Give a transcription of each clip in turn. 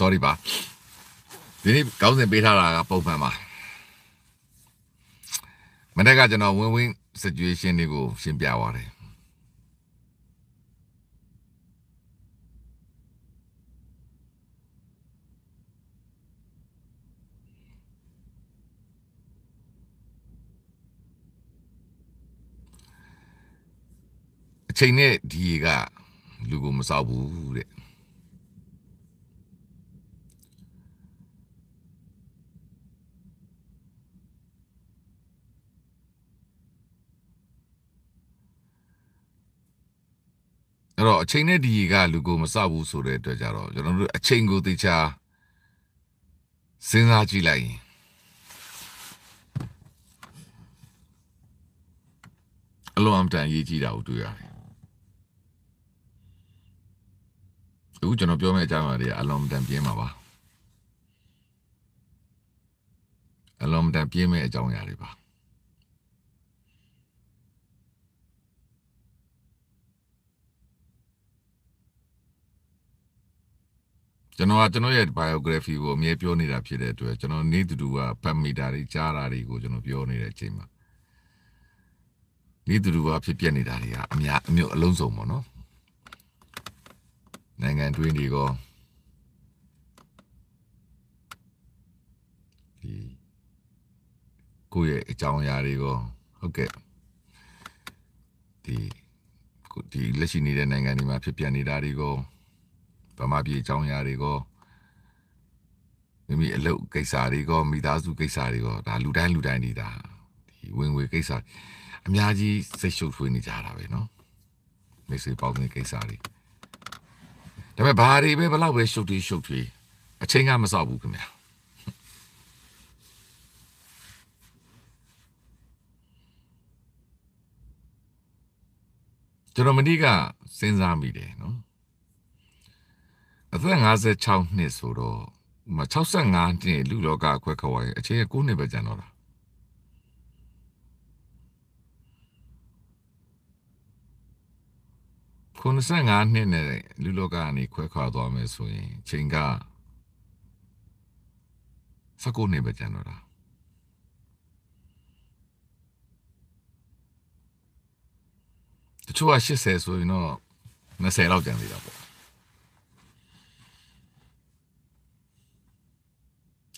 sorry ပါဒီနေ့ကောင်းစဉ်ပေးထားတာကပုံမှန်ပါမနေ့ကကျွန်တော် win win situation တွေကိုရှင်းပြပါတယ်အချိန်နဲ့ဒီကလူကိုမစောက်ဘူးတဲ့အဲ့တော့အချိန်နဲ့ဒီကလူကိုမဆောက်ဘူးဆိုတဲ့အတွက်ကြတော့ကျွန်တော်တို့အချိန်ကိုသိချာစဉ်းစားကြည့်လိုက်ရင်အလွန်အတန်အရေးကြီးတာကိုတွေ့ရတယ်အခုကျွန်တော်ပြောမယ့်အကြောင်းအရာတွေအလွန်အတန်ပြင်းပါပါအလွန်အတန်ပြင်းမယ့်အကြောင်းအရာတွေပါကျွန်တော်ကကျွန်တော်ရဲ့ biography ကိုအမြဲပြောနေတာဖြစ်တဲ့အတွက်ကျွန်တော်နေတူတူက parameter တွေကြားတာတွေကိုကျွန်တော်ပြောနေတဲ့အချိန်မှာနေတူတူကဖြစ်ပြနေတာတွေကအများအမျိုးအလုံးစုံပေါ့နော်နိုင်ငံတွင်းတွေကောဒီကိုယ့်ရဲ့အကြောင်းအရာတွေကောဟုတ်ကဲ့ဒီဒီလက်ရှိနေတဲ့နိုင်ငံတွေမှာဖြစ်ပြနေတာတွေကိုဗမာပြည်အကြောင်းအရာတွေကောမိမိအလုပ်ကိစ္စတွေကောမိသားစုကိစ္စတွေကောဒါလူတိုင်းလူတိုင်းဒီဒါဒီဝင်ငွေကိစ္စအများကြီးစိတ်ရှုပ်ထွေးနေကြတာပဲเนาะမိတ်ဆွေပေါင်းတဲ့ကိစ္စတွေဒါပေမဲ့ဘာတွေပဲဘလောက်ပဲရှုပ်ထွေးရှုပ်ထွေးအချိန်ကမဆောက်ဘူးခင်ဗျာကျွန်တော်မနေ့ကစဉ်းစားမိတယ်နော်အသက်56နှစ်ဆိုတော့မ65နှစ်လူလောကအခွက်ခွာရအချိန်က9နှစ်ပဲကျန်တော့တာ95နှစ်နဲ့လူလောကကနေခွဲခွာသွားမယ်ဆိုရင်ချိန်က19နှစ်ပဲကျန်တော့တာတချို့က80ဆိုရင်တော့20လောက်ကျန်သေးတာပေါ့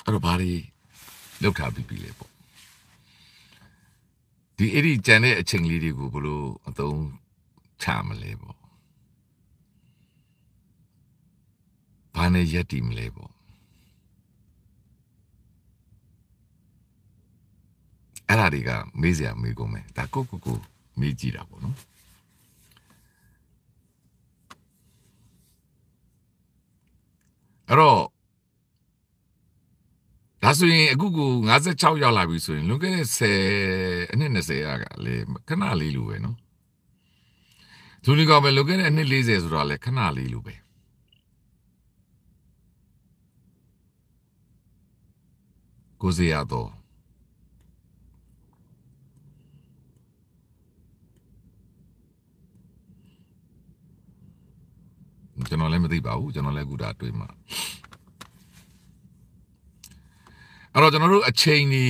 အဲ့တော့ဘာတွေလောက်ထားပြီးပြီလဲပေါ့ဒီအဲ့ဒီကြံတဲ့အချိန်လေးတွေကိုဘလို့အသုံးချမလဲပေါ့ဘာနဲ့ရက်တည်မလဲပေါ့အဲ့ဒါတွေကမေးစရာမေးကုန်မယ်ဒါကိုကိုကိုမေးကြည့်တာပေါ့နော်အဲ့တော့ဒါဆိုရင်အခုက56ရောက်လာပြီဆိုရင်လွန်ခဲ့တဲ့10အနည်း20ရကလေခဏလေးလိုပဲနော်သူဒီကောင်ပဲလွန်ခဲ့တဲ့အနည်း40ဆိုတာလေခဏလေးလိုပဲကိုစီရတော့ကျွန်တော်လည်းမသိပါဘူးကျွန်တော်လည်းအခုဒါတွေးမှာအဲ့တော့ကျွန်တော်တို့အချိန်ဒီ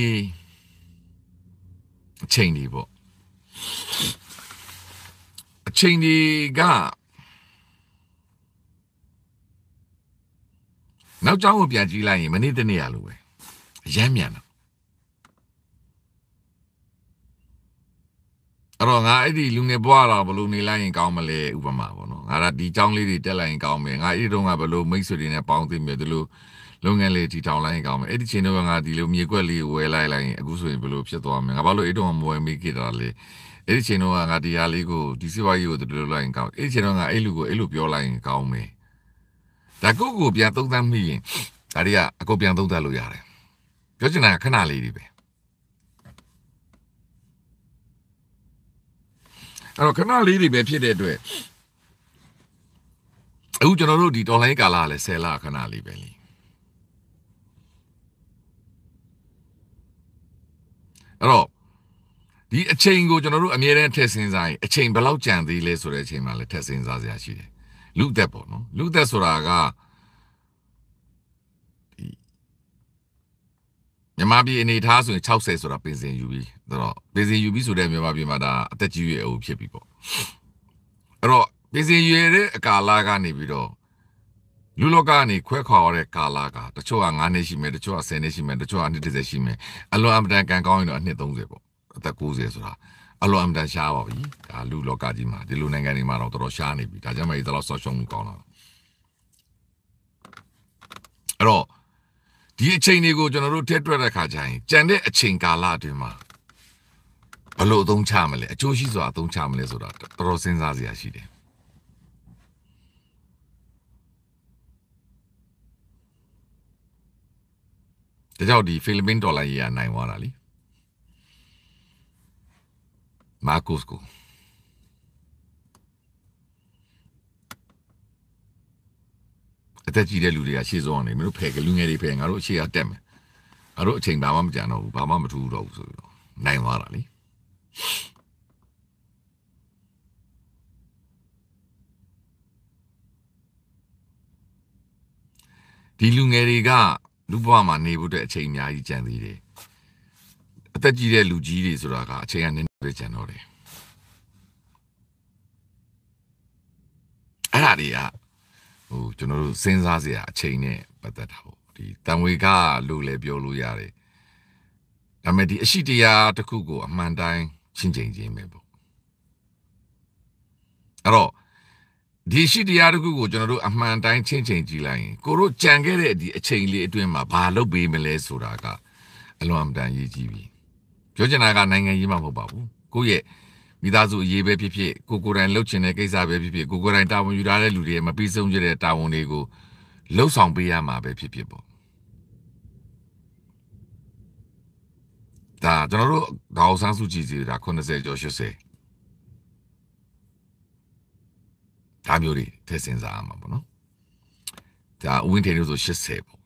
အချိန်ဒီပေါ့အချိန်ဒီကနောက်ကြောင်းကိုပြန်ကြည့်လိုက်ရင်မနေ့တနေ့ရလို့ပဲအယမ်းမြန်တော့အဲ့တော့ငါအဲ့ဒီလူငယ်ဘွားတော့ဘလို့နေလိုက်ရင်ကောင်းမလဲဥပမာပေါ့နော်ငါကဒီကြောင်းလေးတွေတက်လိုက်ရင်ကောင်းမယ်ငါအဲ့ဒီတုန်းကဘလို့မိတ်ဆွေတွေနဲ့ပေါင်းသိမြဲဒီလိုလုပ်ငန်းလေးဒီထောင်လိုက်ရင်ကောင်းမယ်အဲ့ဒီချိန်တော့ငါဒီလိုမြေကွက်လေးဝယ်လိုက်လိုက်ရင်အခုဆိုရင်ဘယ်လိုဖြစ်သွားမလဲငါဘာလို့အဲ့တော့မဝယ်မိခဲ့တာလဲအဲ့ဒီချိန်တော့ငါဒီဟာလေးကိုဒီစစ်ပွားရေးကိုဒီလိုလိုက်ရင်ကောင်းအဲ့ဒီချိန်တော့ငါအဲ့လူကိုအဲ့လိုပြောလိုက်ရင်ကောင်းမယ်ဒါကိုကိုပြန်သုံးသပ်မိရင်ဒါတွေကအကုန်ပြန်သုံးသပ်လို့ရတယ်ပြောချင်တာကခဏလေးတွေပဲအဲ့တော့ခဏလေးတွေပဲဖြစ်တဲ့အတွက် အခုကျွန်တော်တို့ဒီ online ကာလကလည်း10လခဏလေးပဲလေအဲ့တော့ဒီအချိန်ကိုကျွန်တော်တို့အမြဲတမ်းထည့်စဉ်းစားရင်အချိန်ဘယ်လောက်ကြံသေးလဲဆိုတဲ့အချိန်မှာလည်းထည့်စဉ်းစားစရာရှိတယ်လူသက်ပေါ့နော်လူသက်ဆိုတာကမြန်မာပြည်အနေထားဆိုရင်60ဆိုတာပင်စင်ယူပြီးတော့ပင်စင်ယူပြီးဆိုတဲ့မြန်မာပြည်မှာဒါအသက်ကြီးရွယ်အိုဖြစ်ပြီပေါ့အဲ့တော့ပင်စင်ရွယ်တဲ့အကာလကနေပြီးတော့လူလောကကနေခွဲခွာရတဲ့ကာလကတချို့က9နှစ်ရှိမယ်တချို့က10နှစ်ရှိမယ်တချို့ကနှစ်30ရှိမယ်အလွန်အမတန်ကံကောင်းရင်တော့အနှစ်30ပေါ့အသက်90ဆိုတာအလွန်အမတန်ရှားပါပြီဒါလူလောကကြီးမှာဒီလိုနိုင်ငံတွေမှာတော့တော်တော်ရှားနေပြီဒါကြောင့်မကြီးတလောက်ဆော့ရှုံမှုကောင်းတော့အဲ့တော့ဒီအချိန်တွေကိုကျွန်တော်တို့ထည့်တွက်တဲ့ခါကျရင်ကြံတဲ့အချိန်ကာလအတွင်းမှာဘလို့အသုံးချမလဲအကျိုးရှိစွာအသုံးချမလဲဆိုတာတော်တော်စဉ်းစားစရာရှိတယ်ဒါကြောင့်ဒီဖိလစ်ပင်းဒေါ်လာကြီးကနိုင်သွားတာလीမာကုစ်ကိုအသက်ကြီးတဲ့လူတွေကရှေ့ဆုံးကနေမင်းတို့ဖယ်ကလူငယ်တွေဖယ်ငါတို့အရှေ့ကတက်မယ်ငါတို့အချိန်ဘာမှမကြံတော့ဘူးဘာမှမထူးတော့ဘူးဆိုပြီးတော့နိုင်သွားတာလीဒီလူငယ်တွေကလူဘဝမှာနေဖို့အတွက်အချိန်အများကြီးကြံသေးတယ်အသက်ကြီးတဲ့လူကြီးတွေဆိုတာကအချိန်ကနည်းနည်းပဲကြံတော့တယ်အဲ့ဒါတွေကဟိုကျွန်တော်တို့စဉ်းစားစရာအချိန်နဲ့ပတ်သက်တာပေါ့ဒီတန်ဝေကလို့လည်းပြောလို့ရတယ်ဒါပေမဲ့ဒီအရှိတရားတစ်ခုကို အမှန်တိုင်းရှင်းချိန်ခြင်းပဲပေါ့အဲ့တော့ဒီရှိတရားတစ်ခုကိုကျွန်တော်တို့အမှန်တိုင်းချင်းချင်းကြည့်လိုက်ရင်ကိုတို့ကြံခဲ့တဲ့ဒီအချိန်လေးအတွင်းမှာဘာလုပ်ပေးမလဲဆိုတာကအလွန်အမတန်ရေးကြီးပြီပြောချင်တာကနိုင်ငံရေးမှမဟုတ်ပါဘူးကိုယ့်ရဲ့မိသားစုအရေးပဲဖြစ်ဖြစ်ကိုကိုယ်တိုင်လှုပ်ချင်တဲ့ကိစ္စပဲဖြစ်ဖြစ်ကိုကိုယ်တိုင်တာဝန်ယူထားတဲ့လူတွေရဲ့မပြီးဆုံးကြတဲ့တာဝန်တွေကိုလှုပ်ဆောင်ပေးရမှာပဲဖြစ်ဖြစ်ပေါ့ဒါကျွန်တော်တို့ဒေါအောင်ဆန်းစုကြည်စီတာ80ကျော်80ဒါမျိုးတွေထည့်စဉ်းစားရမှာပေါ့နော်ဒါဥဝင်ထည့်လို့ဆို80ပေါ့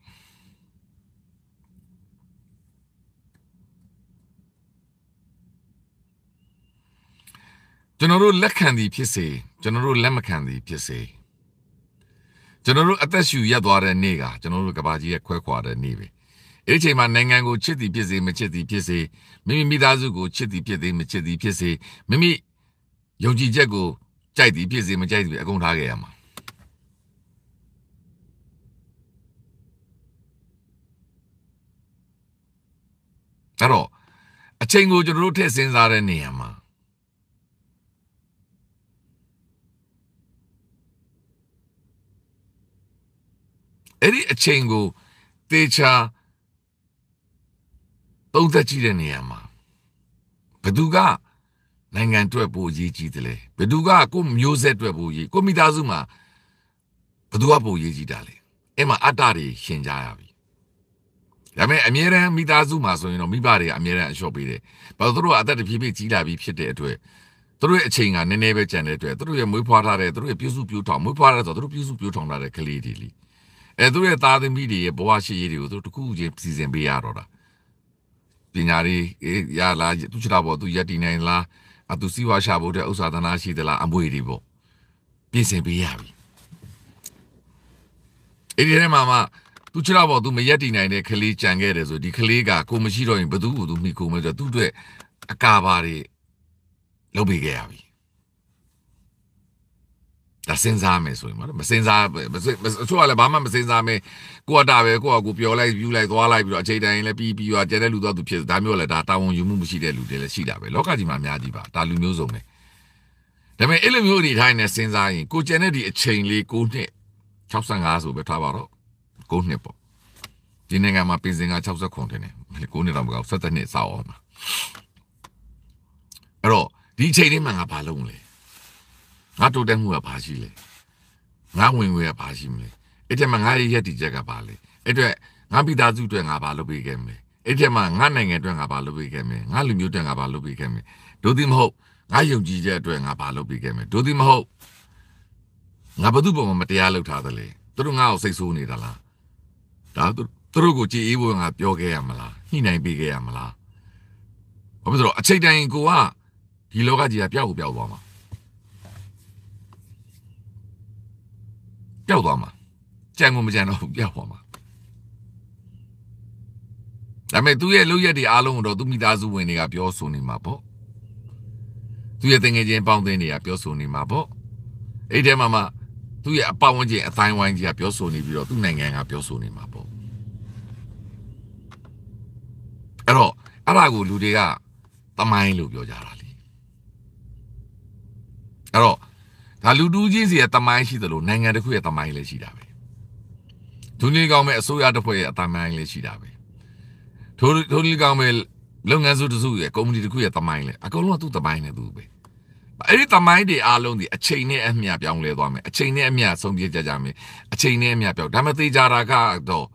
ကျွန်တော်တို့လက်ခံသည်ဖြစ်စေကျွန်တော်တို့လက်မခံသည်ဖြစ်စေကျွန်တော်တို့အသက်ရှူရက်သွားတဲ့နေ့ကကျွန်တော်တို့ကဘာကြီးရဲ့ခွဲခွာတဲ့နေ့ပဲအဲ့ဒီအချိန်မှာနိုင်ငံကိုချစ်သည်ဖြစ်စေမချစ်သည်ဖြစ်စေမိမိမိသားစုကိုချစ်သည်ဖြစ်စေမချစ်သည်ဖြစ်စေမိမိယုံကြည်ချက်ကိုကြိုက်သည်ဖြစ်စေမကြိုက်သည်အကုန်ထားခဲ့ရမှာအဲ့တော့အချိန်ကိုကျွန်တော်တို့ထည့်စဉ်းစားတဲ့နေရာမှာအဲ့ဒီအချိန်ကိုတေချာသုံးသက်ကြည့်တဲ့နေရာမှာဘသူကနိုင်ငံအတွက်ပိုအရေးကြီးတယ်လေဘသူကကိုမျိုးဆက်အတွက်ပိုအရေးကိုမိသားစုမှာဘသူကပိုအရေးကြီးတာလေအဲ့မှာအတ္တတွေရှင်ကြရပြီဒါပေမဲ့အမြဲတမ်းမိသားစုမှာဆိုရင်တော့မိဘတွေကအမြဲတမ်းအလျှော့ပေးတယ်ဘာလို့သူတို့ကအသက်တဖြည်းဖြည်းကြီးလာပြီးဖြစ်တဲ့အတွက်သူတို့ရဲ့အချိန်ကနည်းနည်းပဲကျန်တဲ့အတွက်သူတို့ရဲ့မွေးဖွားထားတဲ့သူတို့ရဲ့ပြုစုပြုထောင်မွေးဖွားရဆိုသူတို့ပြုစုပြုထောင်ထားတဲ့ကလေးတွေလीအဲသူတို့ရဲ့သားသမီးတွေရဲ့ဘဝရှိရေးတွေကိုသူတို့တစ်ခုချင်းစီစဉ်ပေးရတော့တာပညာတွေရလာသူချတာပေါ့သူယက်တီနိုင်လားအသူစီဝါရှာဖို့တဲ့ဥစ္စာသနာရှိသလားအမွေတွေပေါ့ပြင်ဆင်ပေးရပြီအဲ့ဒီထဲမှာမှသူခြေတော့ပေါ့သူမရက်တည်နိုင်တဲ့ကလေးကြံခဲ့တယ်ဆိုဒီကလေးကကိုမရှိတော့ရင်ဘသူ့ကိုသူမိကိုမဲဆိုသူ့အတွက်အကာပါတွေလုပ်ပေးခဲ့ရပြီဒါစဉ်းစားမယ်ဆိုရင်ပါနော်မစဉ်းစားအချို့ကလည်းဘာမှမစဉ်းစားမဲကိုကတာပဲကိုကကိုပြောလိုက်ယူလိုက်သွားလိုက်ပြီးတော့အချိန်တိုင်းလည်းပြီးပြီးတော့ကျန်တဲ့လူတော့သူဖြစ်ဒါမျိုးလည်းဒါတာဝန်ယူမှုမရှိတဲ့လူတွေလည်းရှိတာပဲလောကကြီးမှာအများကြီးပါဒါလူမျိုးစုံနဲ့ဒါပေမဲ့အဲ့လိုမျိုးအနေတိုင်းနဲ့စဉ်းစားရင်ကိုကျန်တဲ့ဒီအချိန်လေး9နှစ်65ဆိုပဲထားပါတော့9နှစ်ပေါ့ဒီနိုင်ငံမှာပြင်စင်က69တင်တယ်9နှစ်တော့မကောက်17နှစ်စောက်အောင်ပါအဲ့တော့ဒီအချိန်လေးမှငါဘာလုပ်မလဲငါတိုးတက်မှုကဘာရှိလဲငါဝင်ငွေကဘာရှိမလဲအဲ့ဒီမှာငါရဲ့ရည်တည်ချက်ကဘာလဲအဲ့အတွက်ငါမိသားစုအတွက်ငါဘာလုပ်ပေးခဲ့မလဲအဲ့ဒီမှာငါနိုင်ငံအတွက်ငါဘာလုပ်ပေးခဲ့မလဲငါလူမျိုးအတွက်ငါဘာလုပ်ပေးခဲ့မလဲဒို့ဒီမဟုတ်ငါယုံကြည်ချက်အတွက်ငါဘာလုပ်ပေးခဲ့မလဲဒို့ဒီမဟုတ်ငါဘသူ့ပုံမှာမတရားလုပ်ထားသလဲသူတို့ငါ့ကိုစိတ်ဆိုးနေတာလားဒါသူတို့ကိုကြည်အေးဖို့ငါပြောခဲ့ရမလားညှိနှိုင်းပေးခဲ့ရမလားဘာဖြစ်လို့အချိန်တိုင်းကိုကဒီလောကကြီးကပျောက်ကိုပျောက်သွားမှာပျောက်သွားမှာကြံကုန်မကြံတော့ပျောက်သွားမှာဒါပေမဲ့သူ့ရဲ့လုပ်ရက်တွေအားလုံးကိုတော့သူ့မိသားစုဝင်တွေကပြောဆိုနေမှာပေါ့သူ့ရဲ့တငယ်ချင်းပေါင်းသင်းတွေကပြောဆိုနေမှာပေါ့အဲ့ထဲမှာမှသူ့ရဲ့အပဝန်းကျင်အတိုင်းဝိုင်းကြီးကပြောဆိုနေပြီးတော့သူ့နိုင်ငံကပြောဆိုနေမှာပေါ့အဲ့တော့အဲ့ဒါကိုလူတွေကသမိုင်းလို့ပြောကြတာလေအဲ့တော့ဒါလူတူးချင်းစီရဲ့တမိုင်းရှိသလိုနိုင်ငံတစ်ခုရဲ့တမိုင်းလည်းရှိတာပဲဒုနည်းကောင်းမဲ့အစိုးရတစ်ဖွဲ့ရဲ့အတမိုင်းလည်းရှိတာပဲထိုးထိုးနည်းကောင်းမဲ့လုပ်ငန်းစုတစ်စုရဲ့ကုမ္ပဏီတစ်ခုရဲ့တမိုင်းလည်းအကုန်လုံးကသူ့တမိုင်းနဲ့သူပဲအဲ့ဒီတမိုင်းတွေအားလုံးဒီအချိန်နဲ့အမျှပြောင်းလဲသွားမယ်အချိန်နဲ့အမျှဆုံးပြေကြကြမယ်အချိန်နဲ့အမျှပြောင်းဒါမှသေချာတာကတော့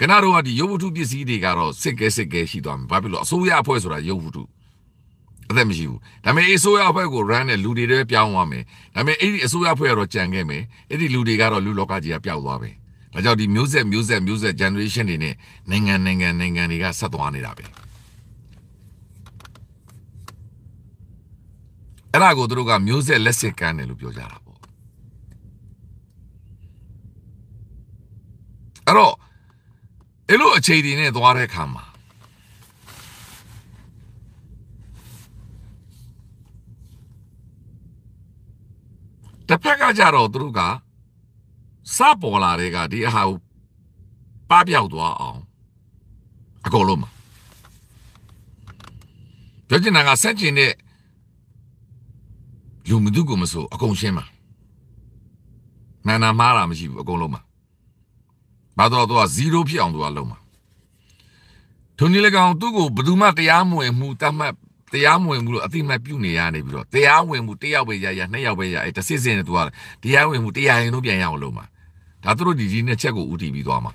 ကနတော့ကဒီရုပ်ဝတ္ထုပစ္စည်းတွေကတော့စစ်ကဲစစ်ကဲရှိသွားမယ်ဘာဖြစ်လို့အစိုးရအဖွဲ့ဆိုတာရုပ်ဝတ္ထုအသက်မရှိဘူးဒါပေမဲ့အစိုးရဘက်ကို run တဲ့လူတွေတွေပြောင်းသွားမယ်ဒါပေမဲ့အဲ့ဒီအစိုးရဘက်ကတော့ကြံခဲ့မယ်အဲ့ဒီလူတွေကတော့လူလောကကြီးကပျောက်သွားပဲဒါကြောင့်ဒီမျိုးဆက်မျိုးဆက်မျိုးဆက် generation တွေနဲ့နိုင်ငံနိုင်ငံနိုင်ငံတွေကဆက်သွားနေတာပဲအဲ့ဒါကိုသူတို့ကမျိုးဆက်လက်စစ်ကမ်းတယ်လို့ပြောကြတာပေါ့အဲ့တော့အဲ့လိုအခြေအနေနဲ့သွားတဲ့အခါမှာတစ်ဖက်ကကြတော့သူတို့ကစပေါ်လာတဲ့ကဒီအဟာကိုပပျောက်သွားအောင်အကုန်လုံးပါပြောချင်တာကဆက်ကျင်တဲ့လူမသူကိုမဆိုအကုန်ရှင်းပါနန္နာမားတာမရှိဘူးအကုန်လုံးပါဘာတော့သူက0ဖြစ်အောင်သူကလုံးပါထုံကြီးလည်းကောင်သူ့ကိုဘယ်သူမှတရားမဝင်မှုတတ်မှတ်တရားမဝင်ဘူးလို့အတိမတ်ပြုနေရနေပြီးတော့တရားဝင်မှုတစ်ယောက်ပဲရရနှစ်ယောက်ပဲရအဲတစ်စစ်စင်းနဲ့သူကတရားဝင်မှုတရားရင်တို့ပြန်ရအောင်လုပ်မှာဒါသူတို့ဒီကြီးနဲ့ချက်ကိုဥတီပြီးသွားမှာ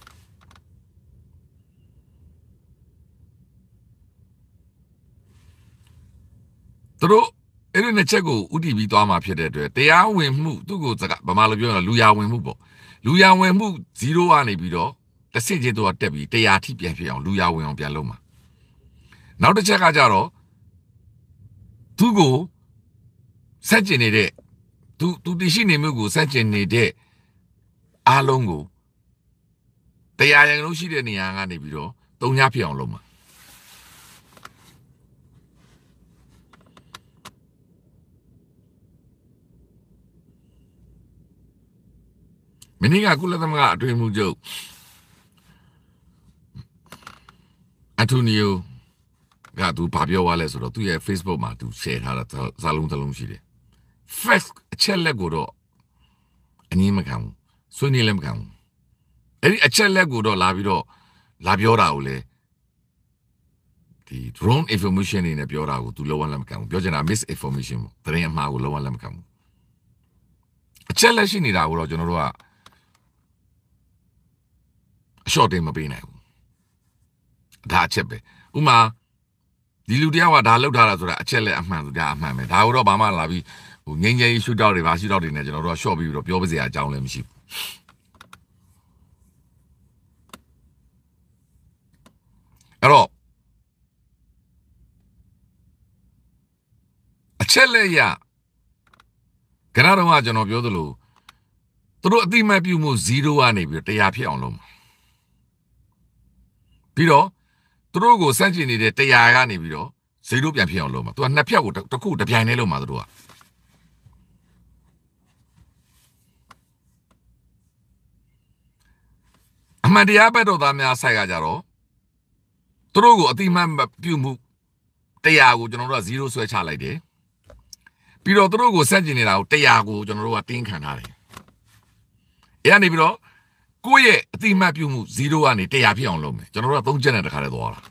သူတို့အဲ့ဒီနဲ့ချက်ကိုဥတီပြီးသွားမှာဖြစ်တဲ့အတွက်တရားဝင်မှုသူ့ကိုစကဗမာလိုပြောရင်လူရဝင်မှုပေါ့လူရဝင်မှု0ကနေပြီးတော့တစ်စစ်ချင်းတို့ကတက်ပြီးတရားထိပြန်ဖြစ်အောင်လူရဝင်အောင်ပြန်လုပ်မှာနောက်တစ်ချက်ကကြတော့သူ့ကိုဆက်ကျင်နေတဲ့သူသူတရှိနေမှုကိုဆက်ကျင်နေတဲ့အားလုံးကိုတရားရံလုံးရှိတဲ့နေရာကနေပြီးတော့သုံးညဖြစ်အောင်လုပ်မှာမင်းကကုလသမဂ္ဂအတွင်မှုချုပ်အန်တိုနီယိုငါသူဘာပြောသွားလဲဆိုတော့သူ့ရဲ့ Facebook မှာသူ share ထားတာဇာလုံးတစ်လုံးရှိတယ် first အချက်လက်ကိုတော့အငင်းမခံဘူးဆွေးနွေးလည်းမခံဘူးအဲ့ဒီအချက်လက်ကိုတော့လာပြီးတော့လာပြောတာကိုလေဒီ drone information တွေနဲ့ပြောတာကို तू လုံးဝလက်မခံဘူးပြောချင်တာ misinformation ပေါ့တရင်အမှားကိုလုံးဝလက်မခံဘူးအချက်လက်ရှိနေတာကိုတော့ကျွန်တော်တို့ကအရှော့တင်မပေးနိုင်ဘူးဒါအချက်ပဲဥမာဒီလူတယောက်ကဒါလောက်ထားတာဆိုတာအချက်လက်အမှန်ဆိုတာအမှန်ပဲဒါကိုတော့ဘာမှလာပြီးဟိုငင်းငယ်ရှုတောက်တွေဘာရှုတောက်တွေနဲ့ကျွန်တော်တို့ရှော့ပြီးတော့ပြောပစရာအကြောင်းလည်းမရှိဘူးအဲ့တော့အချက်လက်ရခဏတော့ကျွန်တော်ပြောသလိုသူတို့အတိမတ်ပြုမှု0ကနေပြီးတော့တရားဖြစ်အောင်လုပ်မှာပြီးတော့သူတို့ကိုစန့်ကျင်နေတဲ့တရားကနေပြီးတော့ဇေတို့ပြန်ဖြစ်အောင်လုပ်မှာသူကနှစ်ဖက်ကိုတစ်ခုတစ်ပြိုင်တည်းလုပ်မှာသူတို့ကမှန်တရားဘက်တော်သားများဆိုင်ကကြတော့သူတို့ကိုအတိမတ်ပြုမှုတရားကိုကျွန်တော်တို့က0ဆွဲချလိုက်တယ်ပြီးတော့သူတို့ကိုစက်ကျင်နေတာကိုတရားကိုကျွန်တော်တို့ကတင်းခံထားတယ်အဲကနေပြီးတော့ကိုယ့်ရဲ့အတိမတ်ပြုမှု0ကနေ100ဖြစ်အောင်လုပ်မယ်ကျွန်တော်တို့က3ချက်နဲ့တခါတည်းသွားတာ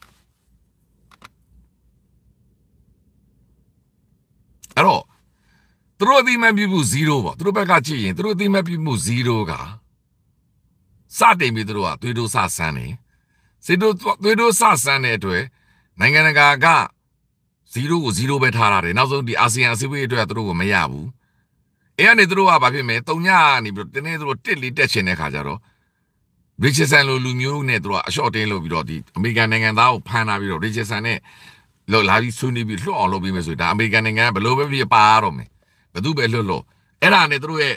အဲ့တော့သူတို့အတိမတ်ပြုမှု0ပေါ့သူတို့ဘက်ကကြည့်ရင်သူတို့အတိမတ်ပြုမှု0ကစတင်ပြီးသူတို့ကသွေးတို့စဆန်းနေစေတို့သွေးတို့စဆန်းတဲ့အတွက်နိုင်ငံတကာက0ကို0ပဲထားရတယ်နောက်ဆုံးဒီအာဆီယံအစည်းအဝေးအတွက်ကသူတို့ကမရဘူးအဲ့ကနေသူတို့ကဘာဖြစ်မလဲတုံညကနေပြီးတော့တင်းနေသူတို့တက်လေးတက်ချင်တဲ့ခါကျတော့ Richardson လိုလူမျိုးနဲ့သူကအရှော့တင်းလုပ်ပြီးတော့ဒီအမေရိကန်နိုင်ငံသားကိုဖမ်းလာပြီးတော့ Richardson နဲ့လောက်လာပြီးဆွေးနွေးပြီးလွှတ်အောင်လုပ်ပေးမယ်ဆိုဒါအမေရိကန်နိုင်ငံကဘယ်လိုပဲဖြစ်ပါတော့မယ်ဘသူပဲလွှတ်လို့အဲ့ဒါနဲ့သူတို့ရဲ့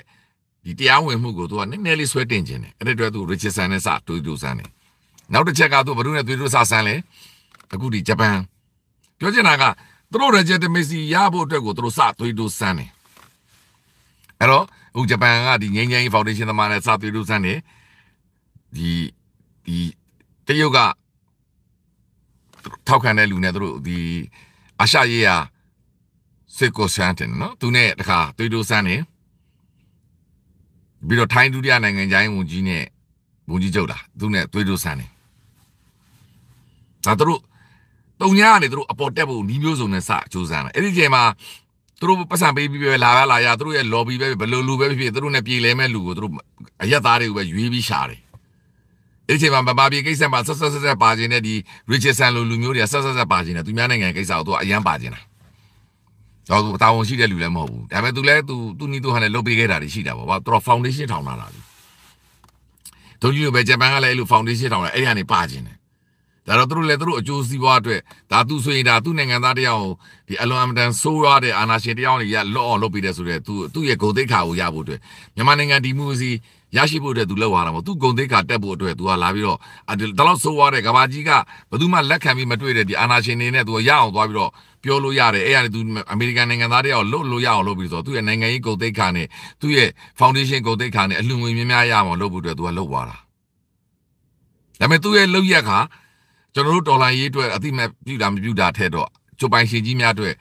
ဒီတရားဝင်မှုကိုသူကနည်းနည်းလေးဆွဲတင်ခြင်းတယ်အဲ့ဒီအတွက်သူ Richardson နဲ့စတူတူစမ်းတယ်နောက်တစ်ချက်ကသူဘယ်သူနဲ့သူတို့စစမ်းလဲအခုဒီဂျပန်ပြောချင်တာကသူတို့ legitimacy ရဖို့အတွက်ကိုသူတို့စသွေးတူစမ်းတယ်အဲ့တော့ဟိုဂျပန်ကဒီငိမ့်ငိမ့် foundation သမားနဲ့စသွေးတူစမ်းတယ်ဒီဒီတရုတ်ကထောက်ခံတဲ့လူနဲ့သူတို့ဒီအာရှရေးရာစစ်ကိုဆန်းတယ်နော်သူနဲ့တခါသွေးတိုးဆန်းနေပြီးတော့ထိုင်းဒုတိယနိုင်ငံခြားရေးဝန်ကြီးနဲ့ဝန်ကြီးချုပ်လာသူနဲ့သွေးတိုးဆန်းနေဒါသူတို့တုံညာကနေသူတို့အပေါ်တက်ဖို့နီးမျိုးစုံနဲ့စအကျိုးဆန်းတယ်အဲ့ဒီချိန်မှာသူတို့ပတ်စံပေးပြီးပဲလာရလာရသူတို့ရဲ့ lobby ပဲဘယ်လိုလူပဲဖြစ်ဖြစ်သူတို့နဲ့ပြည်လဲမဲ့လူကိုသူတို့အရက်သားတွေကိုပဲရွေးပြီးရှာတယ်အဲ့ဒီချိန်မှာဗမာပြည်ကိစ္စမှာဆက်ဆက်ဆက်ဆက်ပါခြင်းနဲ့ဒီ Richardson လိုလူမျိုးတွေကဆက်ဆက်ဆက်ပါခြင်းနဲ့သူများနိုင်ငံကိစ္စကိုသူကအရန်ပါခြင်းလားတော့သူတာဝန်ရှိတဲ့လူလည်းမဟုတ်ဘူးဒါပေမဲ့ तू လည်း तू သူ့နီးသူဟာလည်းလုပ်ပေးခဲ့တာတွေရှိတာပေါ့ဗျာသူတော့ foundation ထောင်လာတာလေတို့ကြီးလိုပဲဂျပန်ကလည်းအဲ့လို foundation ထောင်လာအဲ့ဒီကနေပါခြင်းတယ်ဒါတော့သူတို့လည်းသူတို့အကျိုးစီးပွားအတွက်ဒါသူဆိုရင်ဒါသူ့နိုင်ငံသားတယောက်ကိုဒီအလွန်အမတန်ဆိုးရတဲ့အာဏာရှင်တယောက်ကြီးကလော့အောင်လုပ်ပေးတယ်ဆိုတော့သူ့သူ့ရဲ့ဂုဏ်သိက္ခာကိုရဖို့အတွက်မြန်မာနိုင်ငံဒီမိုကရေစီရရှိဖို့အတွက်သူလောက်ရတာမဟုတ်သူဂုံသိက္ခာတက်ဖို့အတွက်သူကလာပြီးတော့ဒါလောက်ဆိုးသွားတဲ့ကဘာကြီးကဘယ်သူမှလက်ခံပြီးမတွေ့တဲ့ဒီအာနာရှင်နေနဲ့သူကရအောင်သွားပြီးတော့ပြောလို့ရတယ်အဲ့ရတယ်သူအမေရိကန်နိုင်ငံသားတွေကိုလွတ်လို့ရအောင်လုပ်ပြီးဆိုတော့သူ့ရဲ့နိုင်ငံရေးဂုံသိက္ခာနဲ့သူ့ရဲ့ဖောင်ဒေးရှင်းဂုံသိက္ခာနဲ့အလှငွေများများရအောင်လုပ်ဖို့အတွက်သူကလုပ်သွားတာဒါပေမဲ့သူ့ရဲ့လုပ်ရက်ကကျွန်တော်တို့ဒေါ်လာရေးအတွက်အတိမတ်ပြူတာမပြူတာထဲတော့ကျုပ်ပိုင်ရှင်ကြီးများအတွက်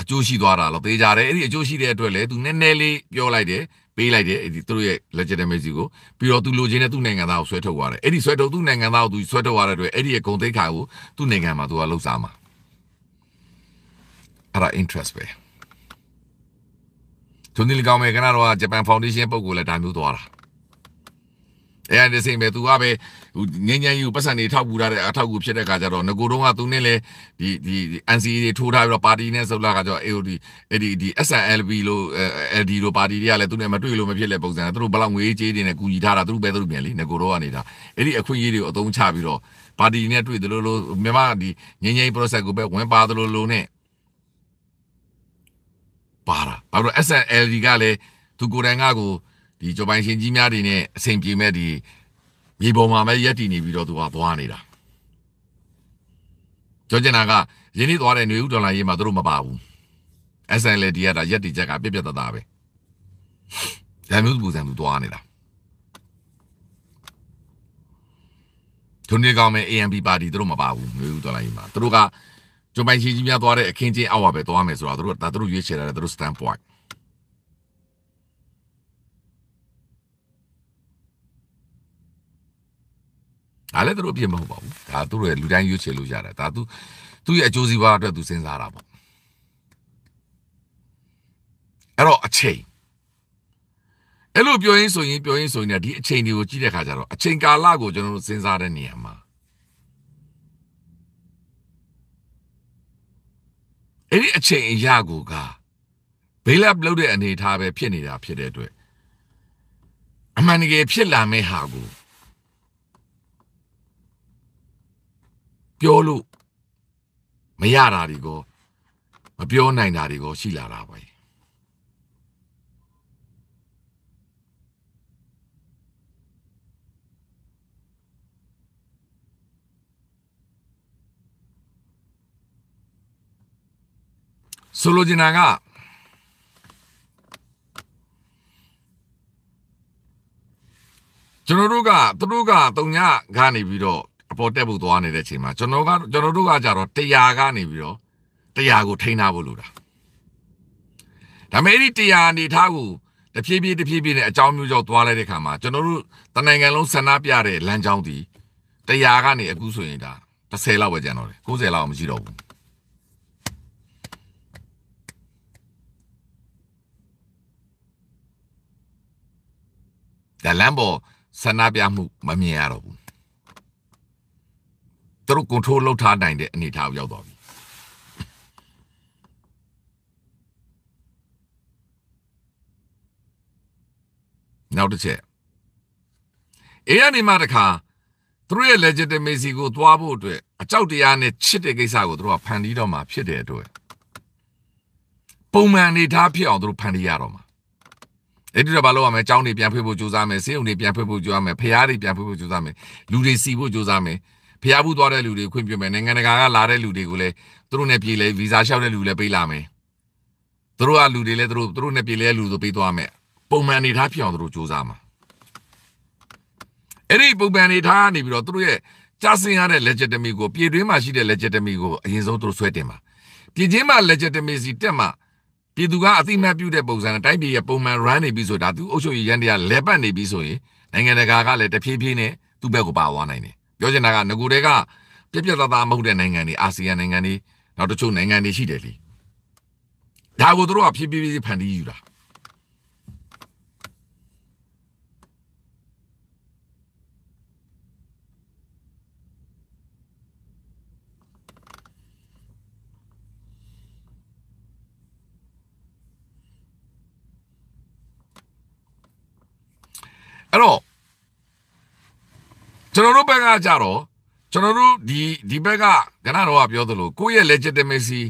အကျိုးရှိသွားတာလို့သိကြတယ်အဲ့ဒီအကျိုးရှိတဲ့အတွက်လည်းသူနည်းနည်းလေးပြောလိုက်တယ်ပေးလိုက်တယ်အဲ့ဒီသူတို့ရဲ့ legitimacy ကိုပြီးတော့သူလိုချင်တဲ့သူ့နိုင်ငံသားကိုဆွဲထုတ်သွားတယ်အဲ့ဒီဆွဲထုတ်သူ့နိုင်ငံသားကိုသူဆွဲထုတ်သွားတဲ့အတွက်အဲ့ဒီရဲ့ဂုံသိက္ခာကိုသူ့နိုင်ငံမှာသူကလှုပ်ရှားမှာအဲ့ဒါ interest ပဲသူနေလကောင်မယ်ကနာတော့ဂျပန် foundation ပုံကိုလည်းဒါမျိုးသွားတာအဲ့ဒါဒီစိမ့်ပဲသူကပဲငင်းငင်းယူပတ်စံတွေထောက်ကူထားတဲ့အထောက်ကူဖြစ်တဲ့ခါကျတော့ငကိုတော့ကသူနဲ့လေဒီဒီ NCA တွေထိုးထားပြီးတော့ပါတီနဲ့ဆုပ်လာခါကျတော့ AOD အဲ့ဒီဒီ SNLB လို့ LD လို့ပါတီတွေကလည်းသူနဲ့မတွေ့လို့မဖြစ်လဲပုံစံသူတို့ဘလောက်ငွေကြေးတွေနဲ့ကူညီထားတာသူတို့ပဲသူတို့ပြန်လေငကိုတော့ကနေတာအဲ့ဒီအခွင့်အရေးတွေကိုအသုံးချပြီးတော့ပါတီနဲ့တွေ့သလိုလိုမြန်မာဒီငင်းငင်း process ကိုပဲဝင်ပါသလိုလိုနဲ့ပါတာဘာလို့ SNLD ကလည်းသူကိုယ်တိုင်ကကိုဒီကျော်ပိုင်းရှင်ကြီးများတွေနဲ့အဆင်ပြေမဲ့ဒီမြေပေါ်မှာပဲရက်တည်နေပြီးတော့သူကဘွားနေတာကြောကျင်နာကရင်းနှီးသွားတဲ့နေဦးဒေါ်လာရေးမှာသူတို့မပါဘူး SNLD ကဒါရက်တည်ချက်ကပြက်ပြက်သားသားပဲဒါမျိုးပူဇံသူသွားနေတာသူနေကောင်မဲ AMP ပါတီသူတို့မပါဘူးနေဦးဒေါ်လာရေးမှာသူတို့ကဂျွန်ပိုင်ချီကြီးများသွားတဲ့အခင်းချင်းအောက်ဝပဲသွားမယ်ဆိုတော့သူတို့ဒါသူတို့ရွေးချယ်တာလေသူတို့ stand point ဒါလည်းသူတို့အပြစ်မဟုတ်ပါဘူးဒါသူတို့ရဲ့လူတိုင်းရွေးချယ်လို့ရတယ်ဒါသူသူ့ရဲ့အကျိုးစီးပွားအတွက်သူစဉ်းစားတာပေါ့အဲ့တော့အချိန်အဲ့လိုပြောရင်းဆိုရင်ပြောရင်းဆိုရင်ဒီအချိန်တွေကိုကြည့်တဲ့ခါကျတော့အချိန်ကာလကိုကျွန်တော်တို့စဉ်းစားတဲ့နေရာမှာအဲ့ဒီအချိန်အရာကိုကဘေးလပ်လုပ်တဲ့အနေအထားပဲဖြစ်နေတာဖြစ်တဲ့အတွက်အမှန်တကယ်ဖြစ်လာမယ့်ဟာကိုပြောလို့မရတာတွေကောမပြောနိုင်တာတွေကောရှိလာတာပဲဆိုလိုချင်တာကကျွန်တော်တို့ကသူတို့ကတုံညကနေပြီးတော့အပေါ်တက်ဖို့သွားနေတဲ့အချိန်မှာကျွန်တော်ကကျွန်တော်တို့ကကြတော့100ကနေပြီးတော့100ကိုထိန်းထားဖို့လိုတာဒါပေမဲ့အဲ့ဒီ100အနေထားကိုတဖြည်းဖြည်းတဖြည်းဖြည်းနဲ့အကြောင်းမျိုးကြောင့်သွားလိုက်တဲ့ခါမှာကျွန်တော်တို့တနိုင်ငံလုံးဆန္ဒပြတဲ့လမ်းကြောင်းဒီ100ကနေအခုဆိုရင်ဒါ30လောက်ပဲကျန်တော့တယ်90လောက်မရှိတော့ဘူးဒါလမ်းပေါ်ဆန္ဒပြမှုမမြင်ရတော့ဘူးသူတို့ control လုပ်ထားနိုင်တဲ့အနေအထားကိုရောက်သွားပြီနောက်တစ်ချက်အေးရနေမှတခါသူတို့ရဲ့ legitimacy ကိုသွားဖို့အတွက်အကြောက်တရားနဲ့ချစ်တဲ့ကိစ္စကိုသူတို့ကဖန်တီးတော့မှာဖြစ်တဲ့အတွက်ပုံမှန်အနေထားဖြစ်အောင်သူတို့ဖန်တီးရတော့မှာအဲ့ဒီတော့ဘာလုပ်ရမလဲအကြောင်းတွေပြန်ဖွင့်ဖို့ကြိုးစားမယ်စေုံတွေပြန်ဖွင့်ဖို့ကြိုးစားမယ်ဖျားတွေပြန်ဖွင့်ဖို့ကြိုးစားမယ်လူတွေစီဖို့ကြိုးစားမယ်ဖျားဘူးသွားတဲ့လူတွေခွင့်ပြုမယ်နိုင်ငံတကာကလာတဲ့လူတွေကိုလည်းသူတို့နဲ့ပြည်လဲဗီဇာလျှောက်တဲ့လူလည်းပေးလာမယ်သူတို့ကလူတွေလည်းသူတို့သူတို့နဲ့ပြည်လဲလူတို့ပေးသွားမယ်ပုံမှန်အနေထားဖြစ်အောင်သူတို့စူးစမ်းမှာအဲ့ဒီပုံမှန်အနေထားနေပြီးတော့သူတို့ရဲ့ကြာစင်ရတဲ့ legitimy ကိုပြည်တွင်းမှာရှိတဲ့ legitimy ကိုအရင်ဆုံးသူတို့ဆွဲတင်ပါပြည်ချင်းမှာ legitimacy တက်မှာပြည်သူကအတိမတ်ပြုတဲ့ပုံစံနဲ့တိုင်းပြည်ရဲ့ပုံမှန် run နေပြီဆိုတာသူအုပ်ချုပ်ရေးရန်တရားလဲပတ်နေပြီဆိုရင်နိုင်ငံတကာကလည်းတဖြည်းဖြည်းနဲ့သူ့ဘက်ကိုပါသွားနိုင်တယ်ပြောချင်တာကငကူတွေကပြက်ပြက်သားသားမဟုတ်တဲ့နိုင်ငံတွေအာဆီယံနိုင်ငံတွေနောက်တချို့နိုင်ငံတွေရှိတယ်လေဒါကိုတို့ကဖြည်းဖြည်းဖြည်းဖန်တီးယူတာအဲ့တော့ကျွန်တော်တို့ဘက်ကကြတော့ကျွန်တော်တို့ဒီဒီဘက်ကကနတော်ကပြောသလိုကိုယ့်ရဲ့ legitimacy